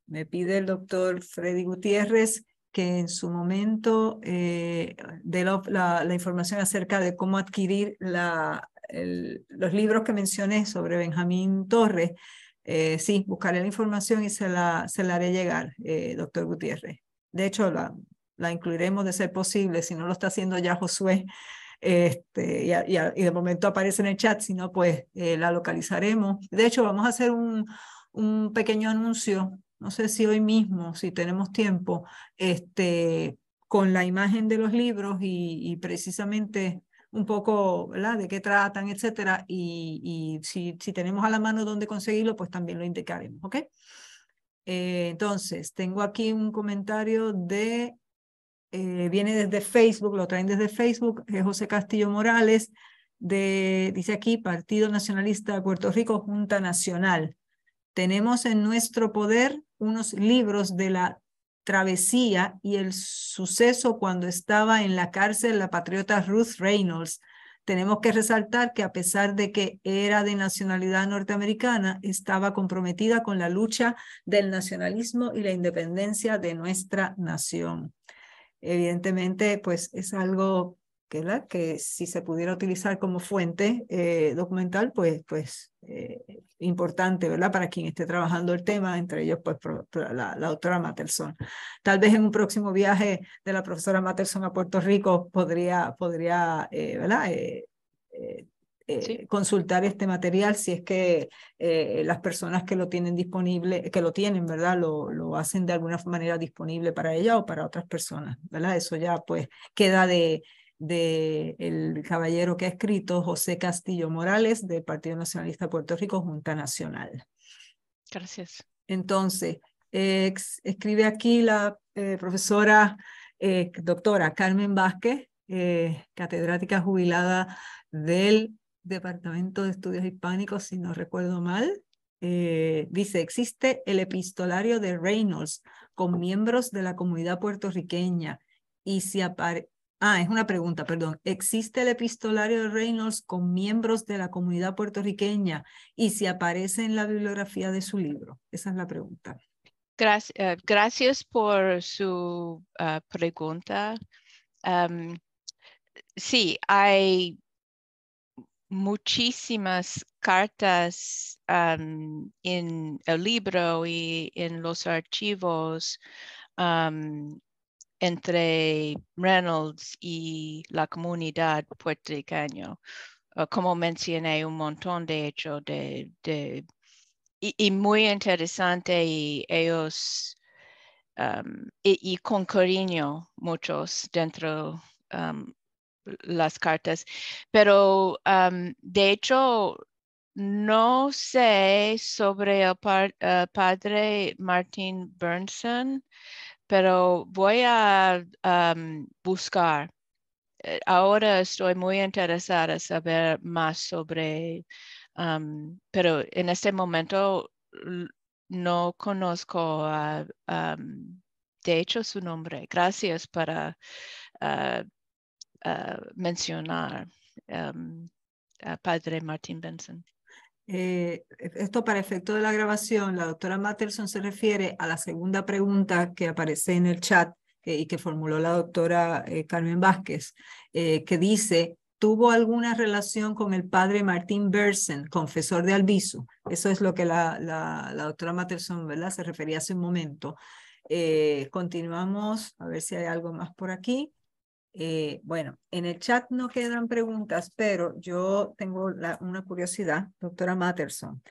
me pide el doctor Freddy Gutiérrez que en su momento eh, de la, información acerca de cómo adquirir la, los libros que mencioné sobre Benjamín Torres. Eh, sí, buscaré la información y se la, se la haré llegar, eh, doctor Gutiérrez. De hecho, la, la incluiremos de ser posible, si no lo está haciendo ya Josué, este, y, y, de momento aparece en el chat, si no, pues eh, la localizaremos. De hecho, vamos a hacer un, un pequeño anuncio no sé si hoy mismo, si tenemos tiempo, este, con la imagen de los libros y, precisamente un poco ¿verdad? de qué tratan, etc. y, si, si, tenemos a la mano dónde conseguirlo, pues también lo indicaremos, ¿ok? Eh, entonces, tengo aquí un comentario de, eh, viene desde Facebook, lo traen desde Facebook, es José Castillo Morales, de, dice aquí, Partido Nacionalista de Puerto Rico, Junta Nacional. Tenemos en nuestro poder unos libros de la travesía y el suceso cuando estaba en la cárcel la patriota Ruth Reynolds. Tenemos que resaltar que a pesar de que era de nacionalidad norteamericana, estaba comprometida con la lucha del nacionalismo y la independencia de nuestra nación. Evidentemente, pues es algo la que si se pudiera utilizar como fuente eh, documental, pues, pues eh, importante, ¿verdad? Para quien esté trabajando el tema, entre ellos, pues, la, doctora Materson Tal vez en un próximo viaje de la profesora Materson a Puerto Rico podría, podría eh, ¿verdad? consultar este material si es que las personas que lo tienen disponible, que lo tienen, ¿verdad? Lo, lo, hacen de alguna manera disponible para ella o para otras personas, ¿verdad? Eso ya pues queda de, del caballero que ha escrito José Castillo Morales del Partido Nacionalista Puerto Rico Junta Nacional. Gracias. Entonces, escribe aquí la eh, profesora eh, doctora Carmen Vázquez, eh, catedrática jubilada del Departamento de Estudios Hispánicos, si no recuerdo mal. dice, existe el epistolario de Reynolds con miembros de la comunidad puertorriqueña y si, apare Ah, es una pregunta, perdón. ¿Existe el epistolario de Reynolds con miembros de la comunidad puertorriqueña y si aparece en la bibliografía de su libro? Esa es la pregunta. Eh, gracias, por su eh, pregunta. sí, hay muchísimas cartas en el libro y en los archivos entre Reynolds y la comunidad puertorriqueña. Ah, como mencioné, un montón de hecho de, y, muy interesante y ellos y, con cariño muchos dentro de las cartas. Pero de hecho, no sé sobre el ah, padre Martin Bernson pero voy a buscar. Eh, ahora estoy muy interesada en saber más sobre, pero en este momento no conozco, de hecho, su nombre. Gracias para ah, ah, mencionar a Padre Martín Benson. Eh, esto para efecto de la grabación, la doctora Matterson se refiere a la segunda pregunta que aparece en el chat eh, y que formuló la doctora eh, Carmen Vázquez, que dice, ¿tuvo alguna relación con el padre Martín Bersen, confesor de Albizu? Eso es lo que la, doctora Matterson ¿verdad? se refería hace un momento. continuamos, a ver si hay algo más por aquí. Eh, bueno, en el chat no quedan preguntas, pero yo tengo una curiosidad, doctora Matterson.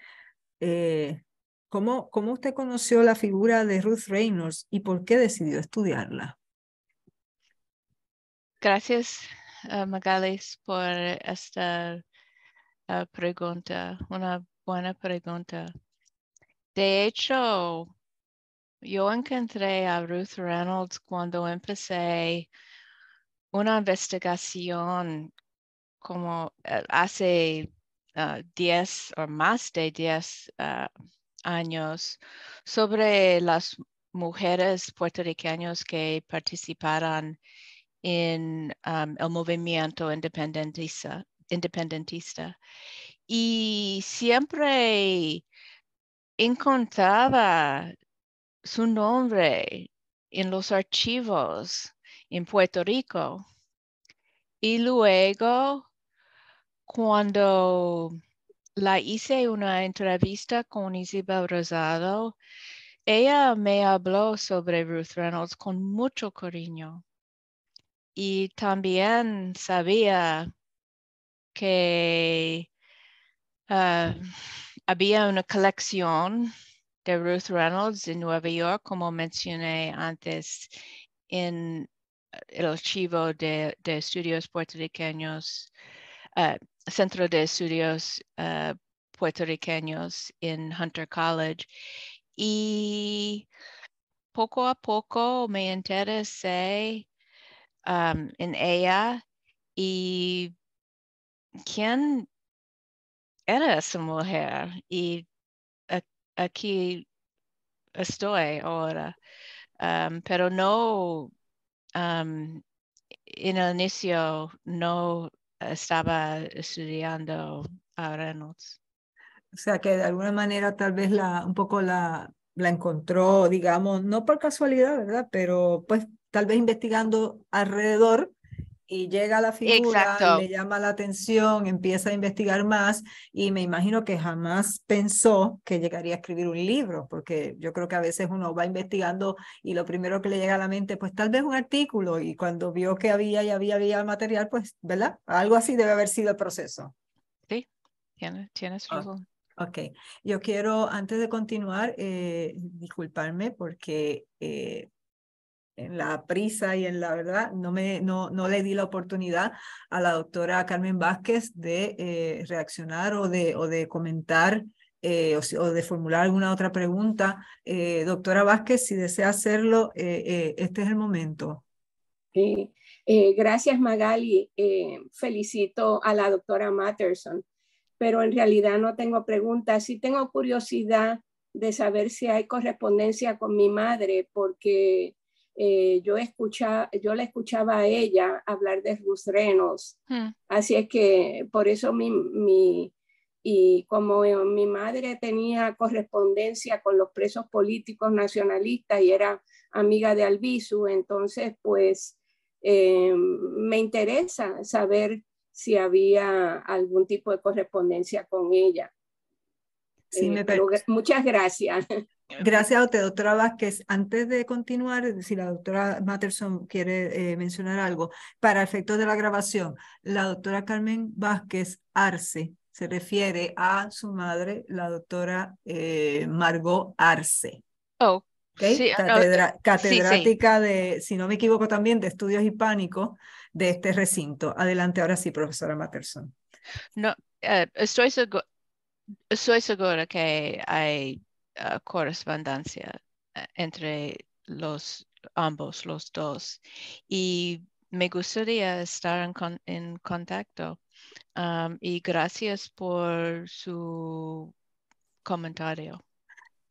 Eh, ¿cómo, usted conoció la figura de Ruth Reynolds y por qué decidió estudiarla? Gracias, uh, por esta uh, pregunta, una buena pregunta. De hecho, yo encontré a Ruth Reynolds cuando empecé una investigación como eh, hace 10 ah, o más de 10 ah, años sobre las mujeres puertorriqueñas que participaron en ah, el movimiento independentista, independentista. Y siempre encontraba su nombre en los archivos en Puerto Rico. Y luego, cuando la hice una entrevista con Isabel Rosado, ella me habló sobre Ruth Reynolds con mucho cariño. Y también sabía que ah, había una colección de Ruth Reynolds en Nueva York, como mencioné antes, en el archivo de, de estudios puertorriqueños, uh, Centro de Estudios uh, Puertorriqueños en Hunter College. Y poco a poco me interesé um, en ella y quién era esa mujer y aquí estoy ahora, um, pero no Um, en el inicio no estaba estudiando a Reynolds. O sea que de alguna manera tal vez la, un poco la, la encontró, digamos, no por casualidad, ¿verdad? Pero pues tal vez investigando alrededor y llega la figura, le llama la atención, empieza a investigar más y me imagino que jamás pensó que llegaría a escribir un libro, porque yo creo que a veces uno va investigando y lo primero que le llega a la mente, pues tal vez un artículo y cuando vio que había y había, había material, pues, ¿verdad? Algo así debe haber sido el proceso. Sí, tienes, razón. ok, yo quiero, antes de continuar, eh, disculparme porque eh, en la prisa y en la verdad, no, me, no, no le di la oportunidad a la doctora Carmen Vázquez de eh, reaccionar o de, o de comentar eh, o, de formular alguna otra pregunta. Eh, doctora Vázquez, si desea hacerlo, este es el momento. gracias Magali. felicito a la doctora Matterson, pero en realidad no tengo preguntas. Sí tengo curiosidad de saber si hay correspondencia con mi madre, porque eh, yo, escucha, yo la escuchaba a ella hablar de rusrenos, hmm. Así es que por eso mi, y como mi madre tenía correspondencia con los presos políticos nacionalistas y era amiga de Albizu, entonces pues eh, me interesa saber si había algún tipo de correspondencia con ella. Eh, muchas gracias. (laughs) Gracias a usted, doctora Vázquez. Antes de continuar, si la doctora Matterson quiere eh, mencionar algo, para efectos de la grabación, la doctora Carmen Vázquez Arce se refiere a su madre, la doctora eh, Margot Arce. Oh, ah, catedrática de, si no me equivoco también, de estudios hispánicos de este recinto. Adelante ahora sí, profesora Matterson. No, uh, estoy soy segura que hay ah, correspondencia eh, entre los ambos, los dos. Y me gustaría estar en, contacto. y gracias por su comentario.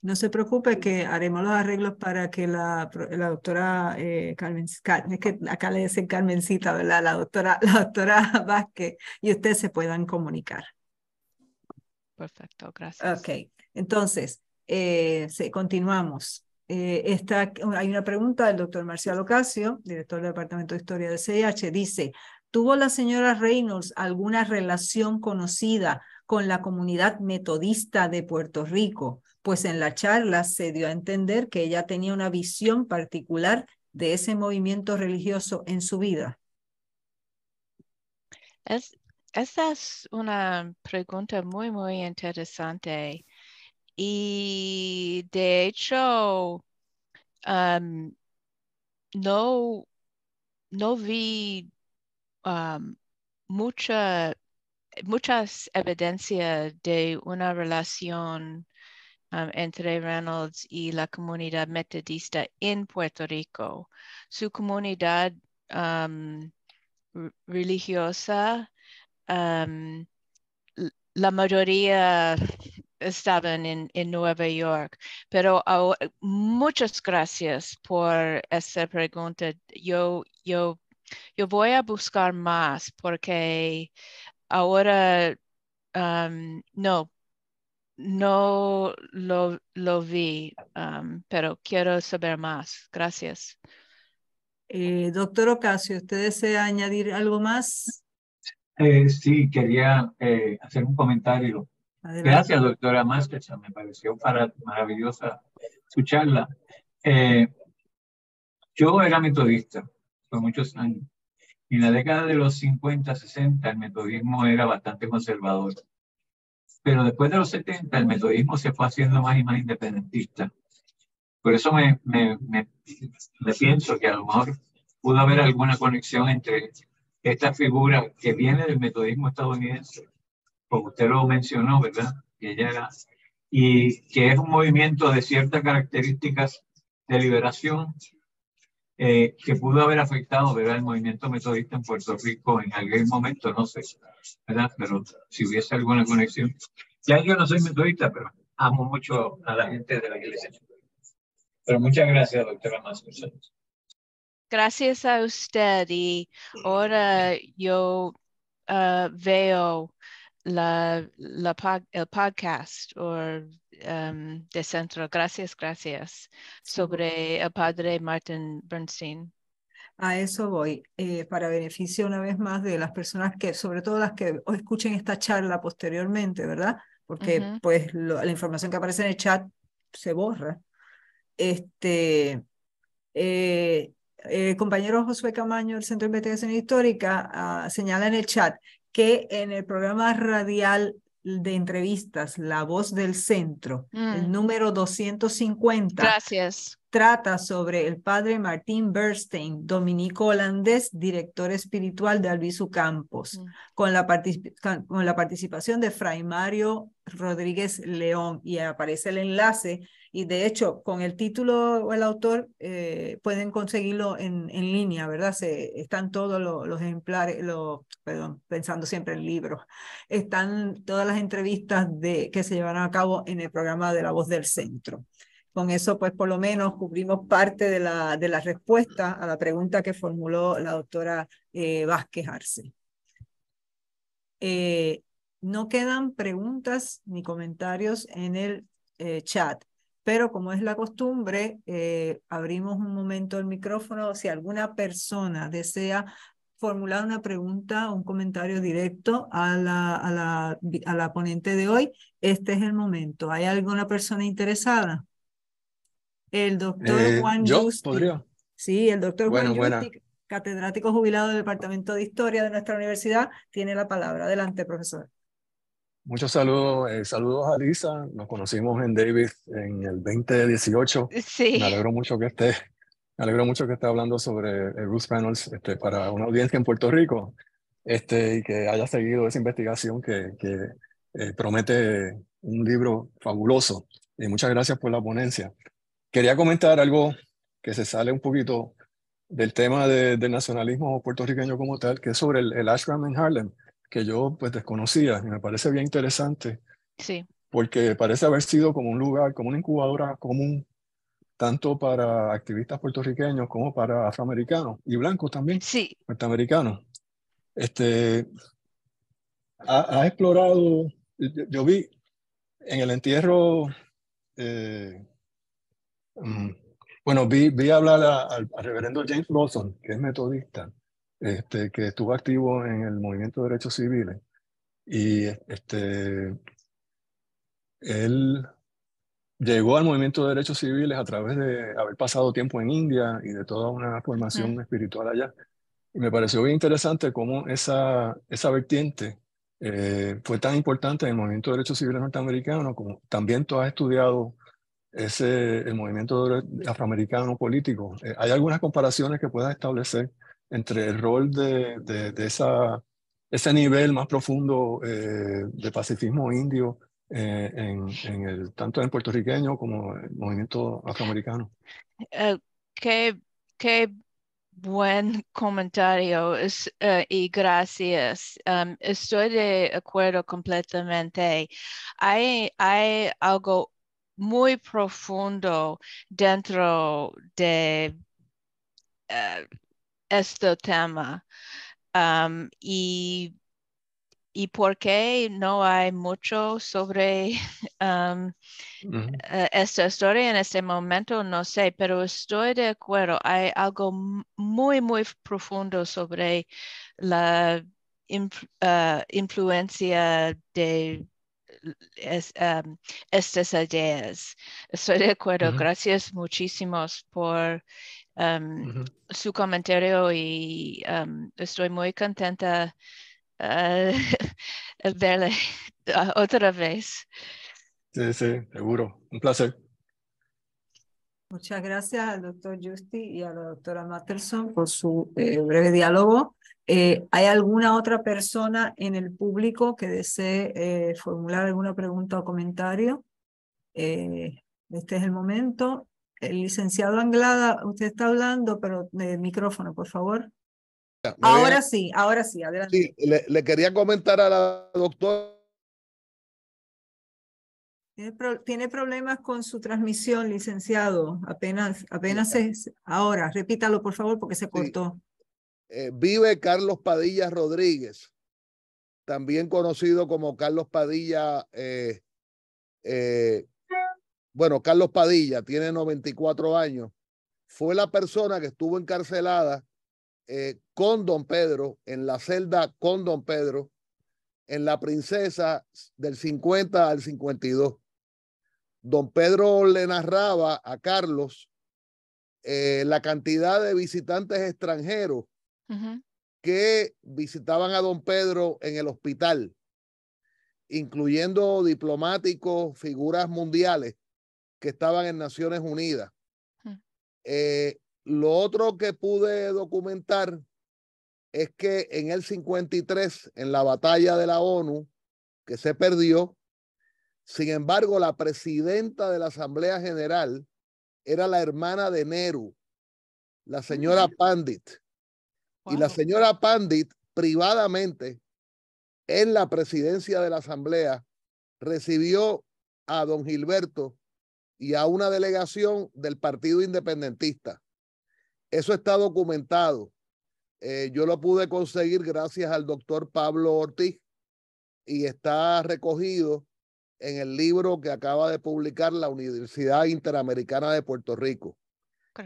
No se preocupe que haremos los arreglos para que la, doctora eh, Carmen, que acá le dicen Carmencita, ¿verdad? La doctora, (laughs) la doctora Vázquez y ustedes se puedan comunicar. Perfecto, gracias. Ok, entonces, eh, continuamos. Eh, hay una pregunta del doctor Marcial Ocasio, director del Departamento de Historia de CIH. Dice, ¿tuvo la señora Reynolds alguna relación conocida con la comunidad metodista de Puerto Rico? Pues en la charla se dio a entender que ella tenía una visión particular de ese movimiento religioso en su vida. Es, esa es una pregunta muy, muy interesante. Y de hecho, no, no vi mucha, muchas evidencias de una relación entre Reynolds y la comunidad metodista en Puerto Rico. Su comunidad religiosa Um, la mayoría estaban en, Nueva York. Pero muchas gracias por esa pregunta. Yo, yo, yo voy a buscar más porque ahora um, no, no lo, lo vi, um, pero quiero saber más. Gracias. Eh, doctor Ocasio, ¿usted desea añadir algo más? Eh, sí, quería eh, hacer un comentario. Gracias, doctora Masterson. Me pareció maravillosa su charla. Eh, yo era metodista por muchos años. Y en la década de los 50, 60, el metodismo era bastante conservador. Pero después de los 70, el metodismo se fue haciendo más y más independentista. Por eso me, me, me pienso que a lo mejor pudo haber alguna conexión entre esta figura que viene del metodismo estadounidense, como usted lo mencionó, ¿verdad? ella era, y que es un movimiento de ciertas características de liberación eh, que pudo haber afectado ¿verdad? el movimiento metodista en Puerto Rico en algún momento, no sé, ¿verdad? pero si hubiese alguna conexión. Ya yo no soy metodista, pero amo mucho a la gente de la iglesia. Pero muchas gracias, doctora Mascuzano gracias a usted y ahora yo ah, veo la, la, el podcast em, de centro. Gracias, gracias. Sobre el padre Martin Bernstein. A eso voy, eh, para beneficio una vez más de las personas que, sobre todo las que escuchen esta charla posteriormente, ¿verdad? Porque pues la información que aparece en el chat se borra. Este, eh, eh, compañero Josué Camaño del Centro de Investigación Histórica ah, señala en el chat que en el programa radial de entrevistas, La Voz del Centro, el mm. número 250. Gracias. Trata sobre el padre Martín Bernstein, dominico holandés, director espiritual de Albizu Campos, mm. con, la con la participación de Fray Mario Rodríguez León y aparece el enlace y de hecho con el título o el autor eh, pueden conseguirlo en, en, línea, ¿verdad? están todos los, ejemplares, los, perdón, pensando siempre en libros, están todas las entrevistas de, que se llevaron a cabo en el programa de La Voz del Centro. Con eso, pues por lo menos cubrimos parte de la, de respuesta a la pregunta que formuló la doctora eh, Vázquez Arce. Eh, no quedan preguntas ni comentarios en el eh, chat, pero como es la costumbre, eh, abrimos un momento el micrófono. Si alguna persona desea formular una pregunta o un comentario directo a la, a, la, ponente de hoy, este es el momento. ¿Hay alguna persona interesada? El doctor eh, Juan yo Sí, el doctor Juan Justi, catedrático jubilado del Departamento de Historia de nuestra universidad, tiene la palabra. Adelante, profesor. Muchos saludos, eh, saludos a Lisa. Nos conocimos en Davis en el 2018. Sí. Me alegro mucho que esté, alegro mucho que esté hablando sobre eh, Ruth Reynolds este, para una audiencia en Puerto Rico este, y que haya seguido esa investigación que, que eh, promete un libro fabuloso. Y muchas gracias por la ponencia. Quería comentar algo que se sale un poquito del tema de, del nacionalismo puertorriqueño como tal, que es sobre el, el ashram en Harlem que yo pues desconocía y me parece bien interesante. Sí. Porque parece haber sido como un lugar, como una incubadora común, tanto para activistas puertorriqueños como para afroamericanos y blancos también, sí. norteamericanos. Este, ha, explorado, yo, vi en el entierro, eh, mm, bueno, vi, vi hablar a, al reverendo James Lawson, que es metodista, este, que estuvo activo en el movimiento de derechos civiles. Y este, él llegó al movimiento de derechos civiles a través de haber pasado tiempo en India y de toda una formación espiritual allá. Y me pareció bien interesante cómo esa, esa vertiente eh, fue tan importante en el movimiento de derechos civiles norteamericano, como también tú has estudiado ese, el movimiento afroamericano político. Eh, hay algunas comparaciones que puedas establecer entre el rol de, esa, ese nivel más profundo eh, de pacifismo indio eh, en, tanto en el puertorriqueño como en el movimiento afroamericano. Eh, qué, qué, buen comentario y gracias. Um, estoy de acuerdo completamente. Hay, hay algo muy profundo dentro de este tema. y, y por qué no hay mucho sobre (laughs) eh, esta historia en este momento, no sé, pero estoy de acuerdo. Hay algo muy, muy profundo sobre la eh, influencia de estas ideas. Estoy de acuerdo. Gracias muchísimos por Em, su comentario y em, estoy muy contenta eh, (laughs) de verle (laughs) otra vez. Sí, sí, seguro. Un placer. Muchas gracias al doctor Justi y a la doctora Matterson por su eh, breve diálogo. Eh, ¿Hay alguna otra persona en el público que desee formular alguna pregunta o comentario? este es el momento. El licenciado Anglada, usted está hablando, pero de micrófono, por favor. ahora sí, ahora sí, adelante. le, quería comentar a la doctora. Tiene, problemas con su transmisión, licenciado. Apenas, apenas es. Ahora, repítalo, por favor, porque se cortó. Eh, vive Carlos Padilla Rodríguez, también conocido como Carlos Padilla eh, eh, bueno, Carlos Padilla tiene 94 años, fue la persona que estuvo encarcelada eh, con don Pedro, en la celda con don Pedro, en la princesa del 50 al 52. Don Pedro le narraba a Carlos eh, la cantidad de visitantes extranjeros que visitaban a don Pedro en el hospital, incluyendo diplomáticos, figuras mundiales que estaban en Naciones Unidas. Hmm. Eh, lo otro que pude documentar es que en el 53, en la batalla de la ONU, que se perdió, sin embargo, la presidenta de la Asamblea General era la hermana de Neru, la señora Pandit. Y la señora Pandit, privadamente, en la presidencia de la Asamblea, recibió a don Gilberto y a una delegación del Partido Independentista. Eso está documentado. Eh, yo lo pude conseguir gracias al doctor Pablo Ortiz y está recogido en el libro que acaba de publicar la Universidad Interamericana de Puerto Rico.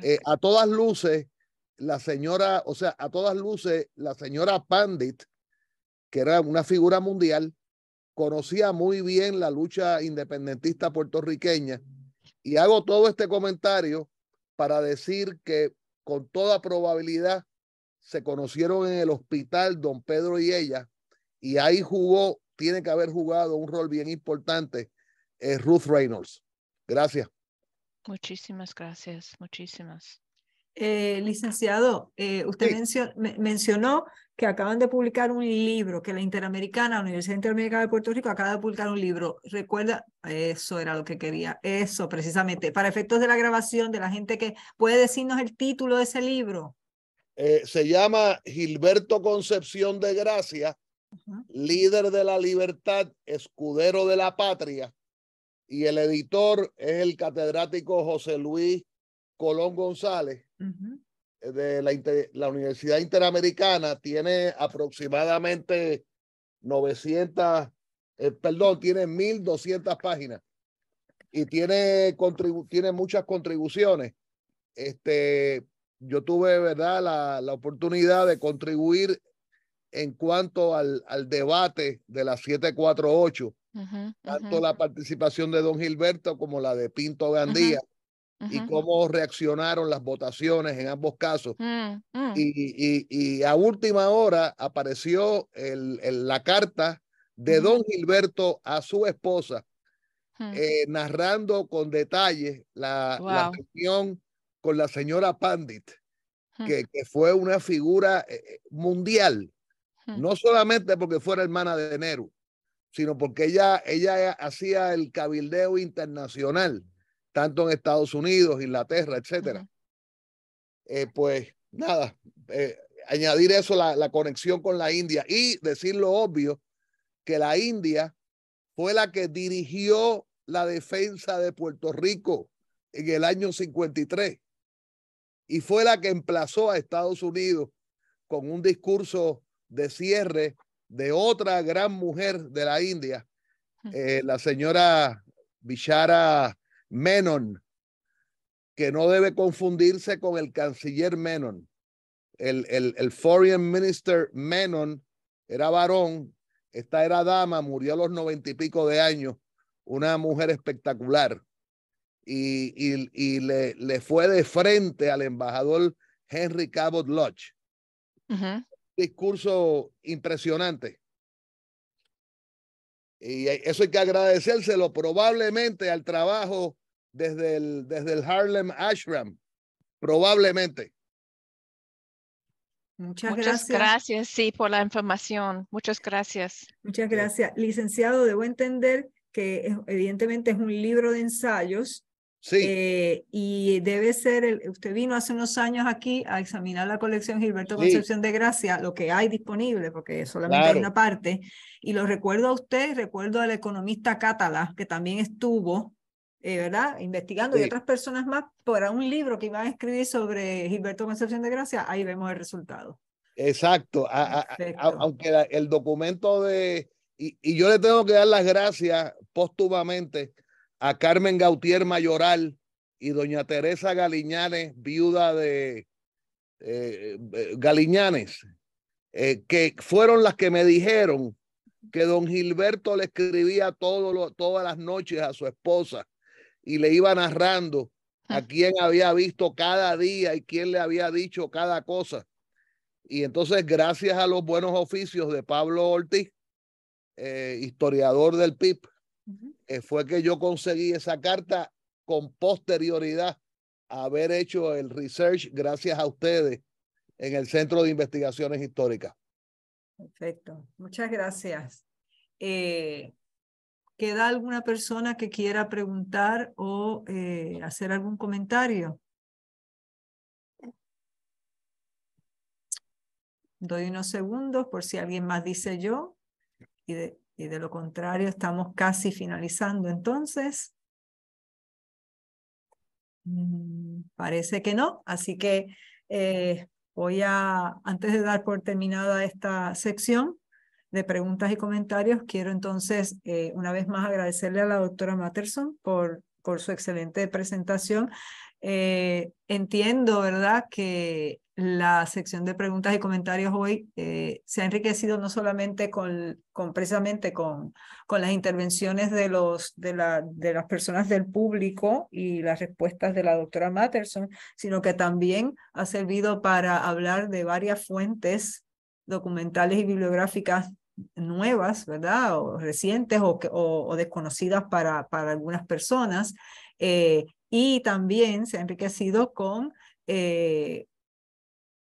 Eh, a todas luces, la señora, o sea, a todas luces, la señora Pandit, que era una figura mundial, conocía muy bien la lucha independentista puertorriqueña y hago todo este comentario para decir que con toda probabilidad se conocieron en el hospital don Pedro y ella, y ahí jugó, tiene que haber jugado un rol bien importante, eh, Ruth Reynolds. Gracias. Muchísimas gracias, muchísimas. Eh, licenciado, eh, usted mencionó que acaban de publicar un libro, que la Interamericana, la Universidad Interamericana de Puerto Rico acaba de publicar un libro. Recuerda, eso era lo que quería, eso precisamente, para efectos de la grabación de la gente que puede decirnos el título de ese libro. Eh, se llama Gilberto Concepción de Gracia, líder de la libertad, escudero de la patria, y el editor es el catedrático José Luis Colón González de la, Universidad Interamericana tiene aproximadamente 900, eh, perdón, tiene 1.200 páginas y tiene, tiene muchas contribuciones. Este, yo tuve, ¿verdad?, la, oportunidad de contribuir en cuanto al, debate de las 748, tanto la participación de don Gilberto como la de Pinto Gandía y cómo reaccionaron las votaciones en ambos casos. Mm, mm. Y, a última hora apareció la carta de don Gilberto a su esposa, mm. eh, narrando con detalle la, relación con la señora Pandit, que, fue una figura eh, eh, mundial, no solamente porque fuera hermana de enero sino porque ella, ella hacía el cabildeo internacional tanto en Estados Unidos, Inglaterra, etcétera. Eh, pues nada, eh, añadir eso, la, conexión con la India y decir lo obvio, que la India fue la que dirigió la defensa de Puerto Rico en el año 53 y fue la que emplazó a Estados Unidos con un discurso de cierre de otra gran mujer de la India, eh, la señora Bishara Menon, que no debe confundirse con el canciller Menon. El, el, el foreign minister Menon era varón, esta era dama, murió a los noventa y pico de años, una mujer espectacular. Y, y, le, le, fue de frente al embajador Henry Cabot Lodge. Discurso impresionante. Y eso hay que agradecérselo probablemente al trabajo desde el, desde el Harlem Ashram, probablemente. Muchas, Muchas gracias. sí, por la información. Muchas gracias. Muchas gracias. Licenciado, debo entender que evidentemente es un libro de ensayos. Sí. Eh, y debe ser, usted vino hace unos años aquí a examinar la colección Gilberto Concepción de Gracia, lo que hay disponible, porque solamente hay una parte. Y lo recuerdo a usted, recuerdo al economista Cátala, que también estuvo eh, ¿verdad? Investigando y otras personas más por un libro que iban a escribir sobre Gilberto Concepción de Gracia, ahí vemos el resultado. Exacto, aunque el documento de, y, yo le tengo que dar las gracias póstumamente a Carmen Gautier Mayoral y doña Teresa Galiñanes, viuda de eh, eh, Galiñanes, que fueron las que me dijeron que don Gilberto le escribía todo todas las noches a su esposa y le iba narrando a ah. quién había visto cada día y quién le había dicho cada cosa. Y entonces, gracias a los buenos oficios de Pablo Ortiz, eh, historiador del PIB, eh, fue que yo conseguí esa carta con posterioridad a haber hecho el research, gracias a ustedes, en el Centro de Investigaciones Históricas. Perfecto, muchas gracias. Eh, ¿Queda alguna persona que quiera preguntar o eh, hacer algún comentario? Doy unos segundos por si alguien más dice yo y de, lo contrario estamos casi finalizando entonces. Mm, parece que no, así que eh, voy a, antes de dar por terminada esta sección, de preguntas y comentarios, quiero entonces eh, una vez más agradecerle a la doctora Matterson por, por su excelente presentación. Eh, entiendo, ¿verdad?, que la sección de preguntas y comentarios hoy eh, se ha enriquecido no solamente con, con precisamente con, con, las intervenciones de, los, de, la, de las personas del público y las respuestas de la doctora Matterson, sino que también ha servido para hablar de varias fuentes documentales y bibliográficas nuevas, ¿verdad? O recientes o, desconocidas para, para, algunas personas. Eh, y también se ha enriquecido con eh,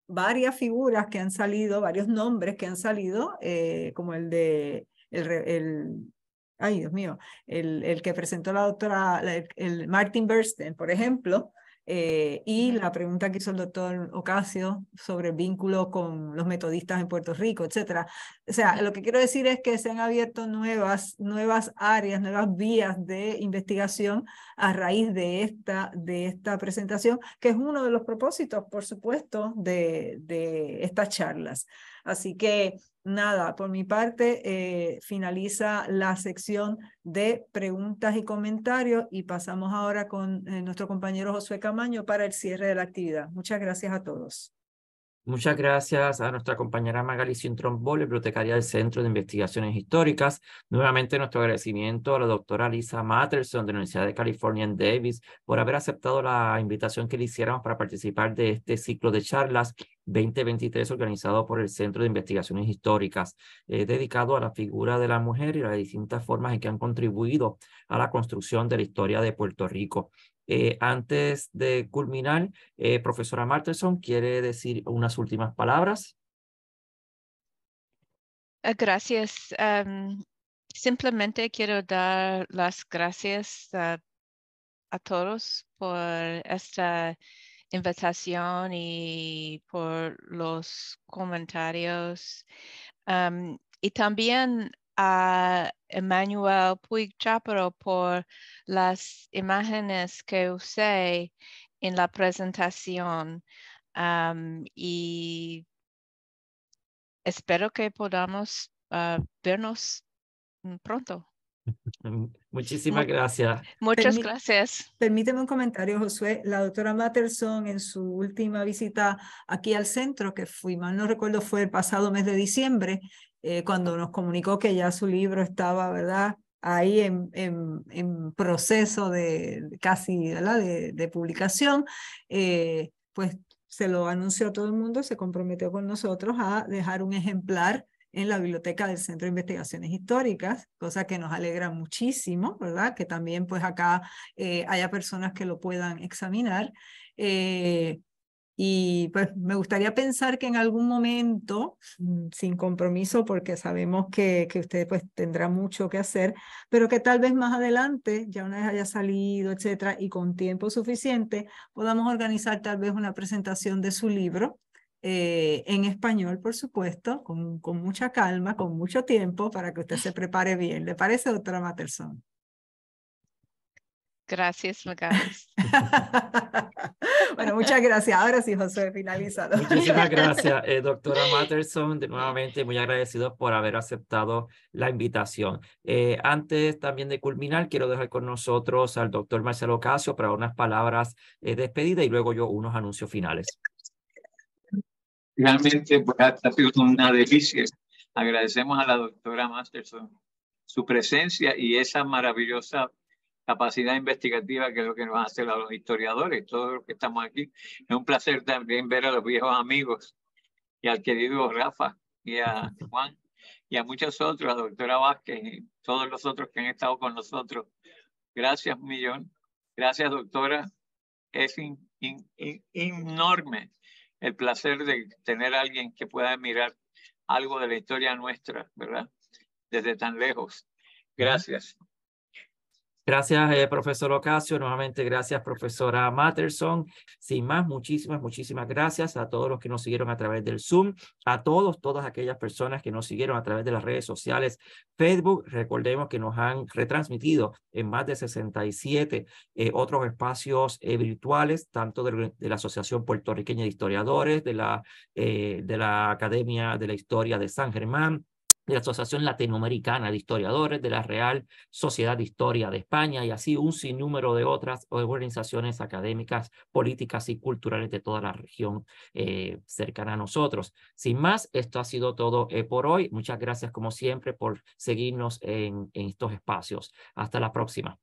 varias figuras que han salido, varios nombres que han salido, eh, como el de el, el ay Dios mío, el, que presentó la doctora, el, Martin Bernstein, por ejemplo, eh, y la pregunta que hizo el doctor Ocasio sobre el vínculo con los metodistas en Puerto Rico, etcétera. O sea, lo que quiero decir es que se han abierto nuevas, nuevas áreas, nuevas vías de investigación a raíz de esta, de esta presentación, que es uno de los propósitos, por supuesto, de estas charlas. Así que nada, por mi parte eh, finaliza la sección de preguntas y comentarios y pasamos ahora con eh, nuestro compañero Josué Camaño para el cierre de la actividad. Muchas gracias a todos. Muchas gracias a nuestra compañera Magali bolle bibliotecaria del Centro de Investigaciones Históricas. Nuevamente nuestro agradecimiento a la doctora Lisa Matterson de la Universidad de California en Davis por haber aceptado la invitación que le hiciéramos para participar de este ciclo de charlas 2023 organizado por el Centro de Investigaciones Históricas, eh, dedicado a la figura de la mujer y las distintas formas en que han contribuido a la construcción de la historia de Puerto Rico. Eh, antes de culminar, eh, profesora Martelson quiere decir unas últimas palabras. Eh, gracias. Em, simplemente quiero dar las gracias a, todos por esta invitación y por los comentarios. Em, y también a Emmanuel Puig Chaparro por las imágenes que usé en la presentación y espero que podamos ah, vernos pronto. (laughs) Muchísimas gracias. Muchas gracias. Permíteme un comentario, Josué. La doctora Matterson, en su última visita aquí al centro, que fui, mal no recuerdo, fue el pasado mes de diciembre, eh, cuando nos comunicó que ya su libro estaba, ¿verdad? Ahí en, proceso de casi, ¿verdad? De, de publicación, eh, pues se lo anunció a todo el mundo, se comprometió con nosotros a dejar un ejemplar en la biblioteca del Centro de Investigaciones Históricas, cosa que nos alegra muchísimo, ¿verdad? Que también pues acá eh, haya personas que lo puedan examinar. Eh, y pues me gustaría pensar que en algún momento, mm, sin compromiso, porque sabemos que, que usted pues tendrá mucho que hacer, pero que tal vez más adelante, ya una vez haya salido, etcétera, y con tiempo suficiente, podamos organizar tal vez una presentación de su libro. Eh, en español, por supuesto, con, con mucha calma, con mucho tiempo, para que usted se prepare bien. ¿Le parece, doctora Materson? Gracias, Lucas. (laughs) bueno, muchas gracias. Ahora sí, José, finalizado. Muchísimas (laughs) gracias, eh, doctora Masterson. De, nuevamente, muy agradecidos por haber aceptado la invitación. Eh, antes también de culminar, quiero dejar con nosotros al doctor Marcelo Casio para unas palabras eh, de despedida y luego yo unos anuncios finales. Realmente, pues, ha sido una delicia. Agradecemos a la doctora Masterson su presencia y esa maravillosa capacidad investigativa que es lo que nos a los historiadores, todos los que estamos aquí. Es un placer también ver a los viejos amigos y al querido Rafa y a (laughs) Juan y a muchos otros, a doctora Vázquez y todos los otros que han estado con nosotros. Gracias, millón. Gracias, doctora. Es enorme el placer de tener a alguien que pueda mirar algo de la historia nuestra, ¿verdad? Desde tan lejos. Gracias. Gracias, eh, profesor Ocasio. Nuevamente, gracias, profesora Matterson. Sin más, muchísimas, muchísimas gracias a todos los que nos siguieron a través del Zoom, a todos, todas aquellas personas que nos siguieron a través de las redes sociales, Facebook. Recordemos que nos han retransmitido en más de 67 eh, otros espacios eh, virtuales, tanto de, la Asociación Puertorriqueña de Historiadores, de la, eh, de la Academia de la Historia de San Germán, de la Asociación Latinoamericana de Historiadores, de la Real Sociedad de Historia de España y así un sinnúmero de otras organizaciones académicas, políticas y culturales de toda la región eh, cercana a nosotros. Sin más, esto ha sido todo eh, por hoy. Muchas gracias como siempre por seguirnos en estos espacios. Hasta la próxima.